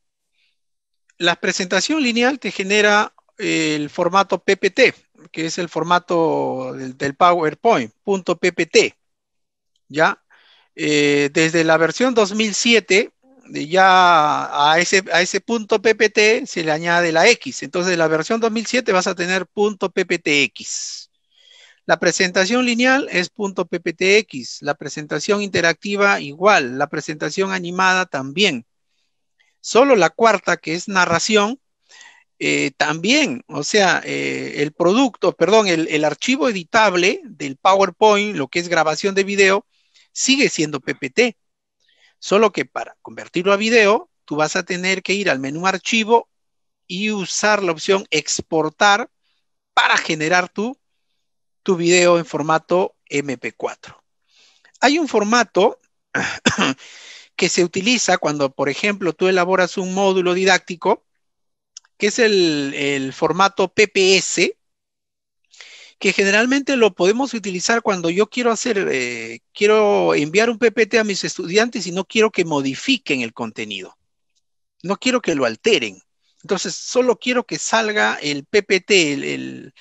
la presentación lineal te genera el formato PPT, que es el formato del, PowerPoint, punto PPT. ¿Ya? Eh, desde la versión 2007, ya a ese, a ese punto PPT se le añade la X. Entonces, la versión 2007 vas a tener punto PPTX. La presentación lineal es punto PPTX. La presentación interactiva igual. La presentación animada también. Solo la cuarta, que es narración, eh, también, o sea, eh, el producto, perdón, el, archivo editable del PowerPoint, lo que es grabación de video, sigue siendo PPT. Solo que para convertirlo a video, tú vas a tener que ir al menú archivo y usar la opción exportar para generar tu, tu video en formato MP4. Hay un formato que se utiliza cuando, por ejemplo, tú elaboras un módulo didáctico que es el, formato PPS, que generalmente lo podemos utilizar cuando yo quiero hacer, eh, quiero enviar un PPT a mis estudiantes y no quiero que modifiquen el contenido. No quiero que lo alteren. Entonces, solo quiero que salga el PPT,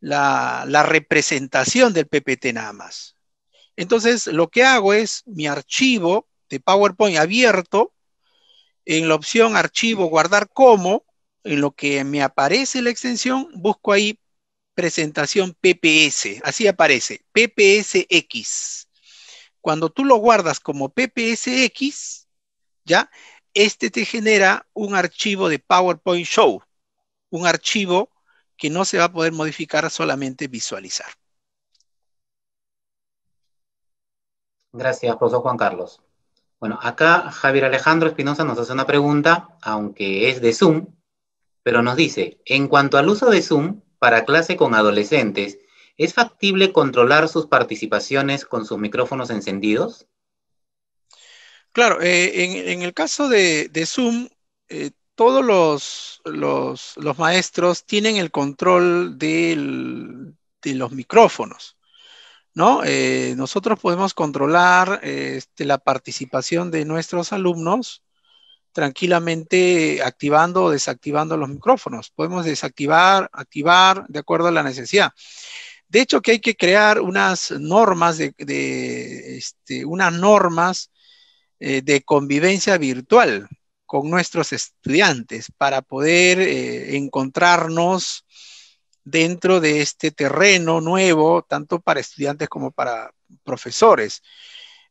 la, la representación del PPT nada más. Entonces, lo que hago es mi archivo de PowerPoint abierto, en la opción archivo guardar como, en lo que me aparece la extensión, busco ahí presentación PPS, así aparece, PPSX. Cuando tú lo guardas como PPSX, ¿ya? Este te genera un archivo de PowerPoint Show, un archivo que no se va a poder modificar, solamente visualizar. Gracias, profesor Juan Carlos. Bueno, acá Javier Alejandro Espinosa nos hace una pregunta, aunque es de Zoom, pero nos dice, en cuanto al uso de Zoom para clase con adolescentes, ¿es factible controlar sus participaciones con sus micrófonos encendidos? Claro, eh, en, el caso de, Zoom, eh, todos los, maestros tienen el control de los micrófonos, ¿no? Eh, nosotros podemos controlar este, la participación de nuestros alumnos tranquilamente activando o desactivando los micrófonos. Podemos desactivar, activar, de acuerdo a la necesidad. De hecho, que hay que crear unas normas de, este, unas normas eh, de convivencia virtual con nuestros estudiantes para poder eh, encontrarnos dentro de este terreno nuevo, tanto para estudiantes como para profesores.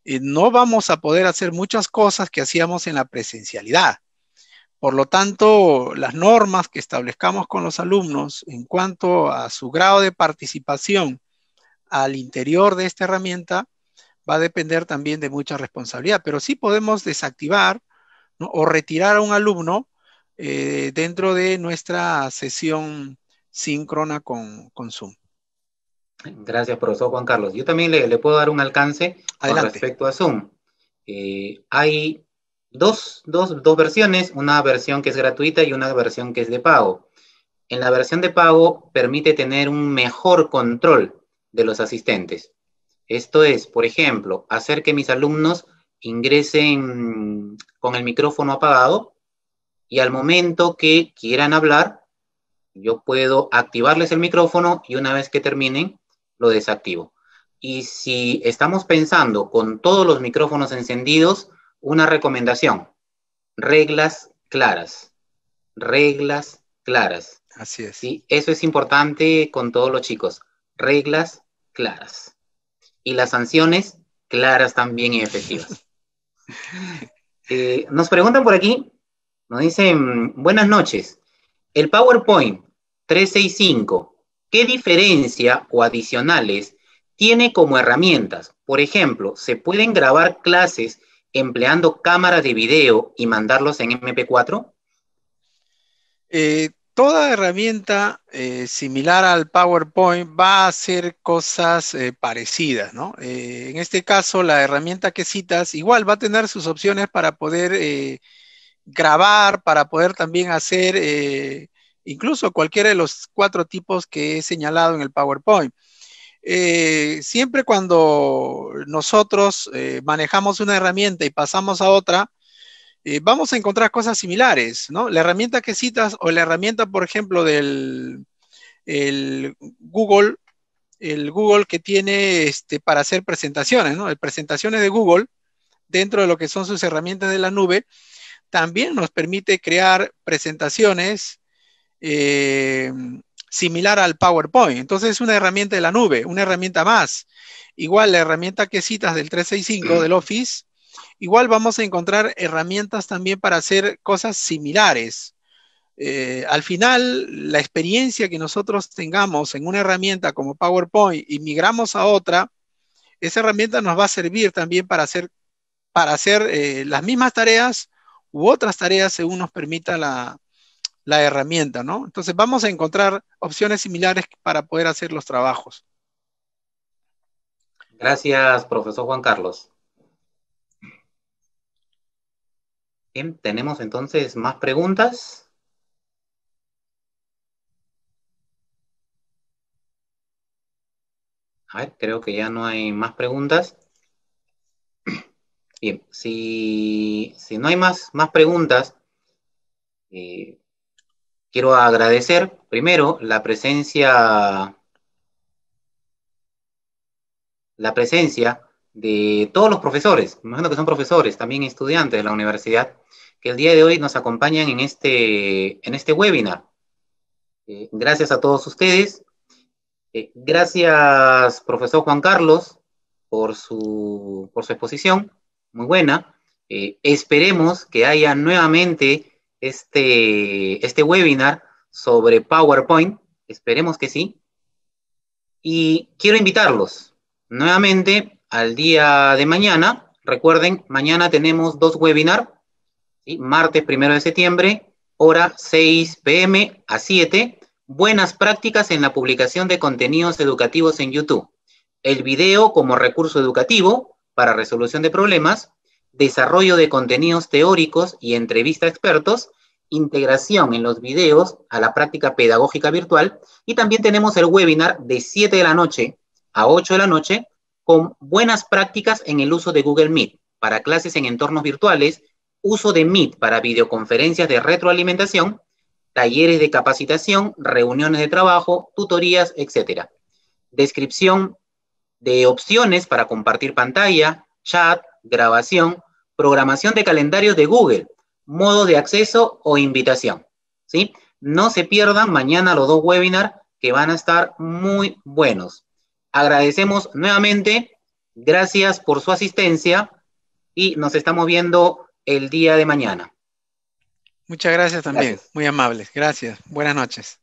Eh, no vamos a poder hacer muchas cosas que hacíamos en la presencialidad. Por lo tanto, las normas que establezcamos con los alumnos en cuanto a su grado de participación al interior de esta herramienta va a depender también de mucha responsabilidad, pero sí podemos desactivar o retirar a un alumno eh, dentro de nuestra sesión síncrona con, con Zoom. Gracias, profesor Juan Carlos. Yo también le, puedo dar un alcance con respecto a Zoom. Eh, hay dos, dos, dos versiones, una versión que es gratuita y una versión que es de pago. En la versión de pago permite tener un mejor control de los asistentes. Esto es, por ejemplo, hacer que mis alumnos ingresen con el micrófono apagado y al momento que quieran hablar, yo puedo activarles el micrófono y una vez que terminen, lo desactivo. Y si estamos pensando con todos los micrófonos encendidos, una recomendación, reglas claras, reglas claras. Así es. Eso es importante con todos los chicos, reglas claras. Y las sanciones claras también y efectivas. Eh, nos preguntan por aquí, nos dicen, buenas noches, el PowerPoint 365 ¿Qué diferencia o adicionales tiene como herramientas? Por ejemplo, se pueden grabar clases empleando cámaras de video y mandarlos en MP4? Eh, toda herramienta eh, similar al PowerPoint va a hacer cosas eh, parecidas, ¿no? en este caso, la herramienta que citas igual va a tener sus opciones para poder grabar, para poder también hacer incluso cualquiera de los cuatro tipos que he señalado en el PowerPoint. Eh, siempre cuando nosotros eh, manejamos una herramienta y pasamos a otra, eh, vamos a encontrar cosas similares, ¿no? La herramienta que citas o la herramienta, por ejemplo, del Google, el Google que tiene este, para hacer presentaciones, ¿no? El presentaciones de Google, dentro de lo que son sus herramientas de la nube, también nos permite crear presentaciones Em, similar al PowerPoint. Entonces es una herramienta de la nube, una herramienta más. Igual la herramienta que citas del 365 del Office, igual vamos a encontrar herramientas también para hacer cosas similares. Eh, al final, la experiencia que nosotros tengamos en una herramienta como PowerPoint y migramos a otra, esa herramienta nos va a servir también para hacer, para hacer eh, las mismas tareas u otras tareas según nos permita la, la herramienta, ¿no? Entonces vamos a encontrar opciones similares para poder hacer los trabajos. Gracias, profesor Juan Carlos. Bien, tenemos entonces más preguntas. A ver, creo que ya no hay más preguntas. Bien, si, no hay más, más preguntas, eh, quiero agradecer primero la presencia, la presencia de todos los profesores, me imagino que son profesores, también estudiantes de la universidad, que el día de hoy nos acompañan en este, en este webinar. Eh, gracias a todos ustedes. Eh, gracias, profesor Juan Carlos, por su, por su exposición, muy buena. Eh, esperemos que haya nuevamente este, este webinar sobre PowerPoint, esperemos que sí. Y quiero invitarlos nuevamente al día de mañana. Recuerden, mañana tenemos dos webinars, martes primero de septiembre, hora 6 pm a 7, buenas prácticas en la publicación de contenidos educativos en YouTube. El video como recurso educativo para resolución de problemas desarrollo de contenidos teóricos y entrevista a expertos, integración en los videos a la práctica pedagógica virtual y también tenemos el webinar de 7 de la noche a 8 de la noche con buenas prácticas en el uso de Google Meet para clases en entornos virtuales, uso de Meet para videoconferencias de retroalimentación, talleres de capacitación, reuniones de trabajo, tutorías, etc. Descripción de opciones para compartir pantalla, chat, grabación, programación de calendario de Google, modo de acceso o invitación. ¿sí? No se pierdan mañana los dos webinars que van a estar muy buenos. Agradecemos nuevamente, gracias por su asistencia y nos estamos viendo el día de mañana. Muchas gracias también, muy amables, gracias, buenas noches.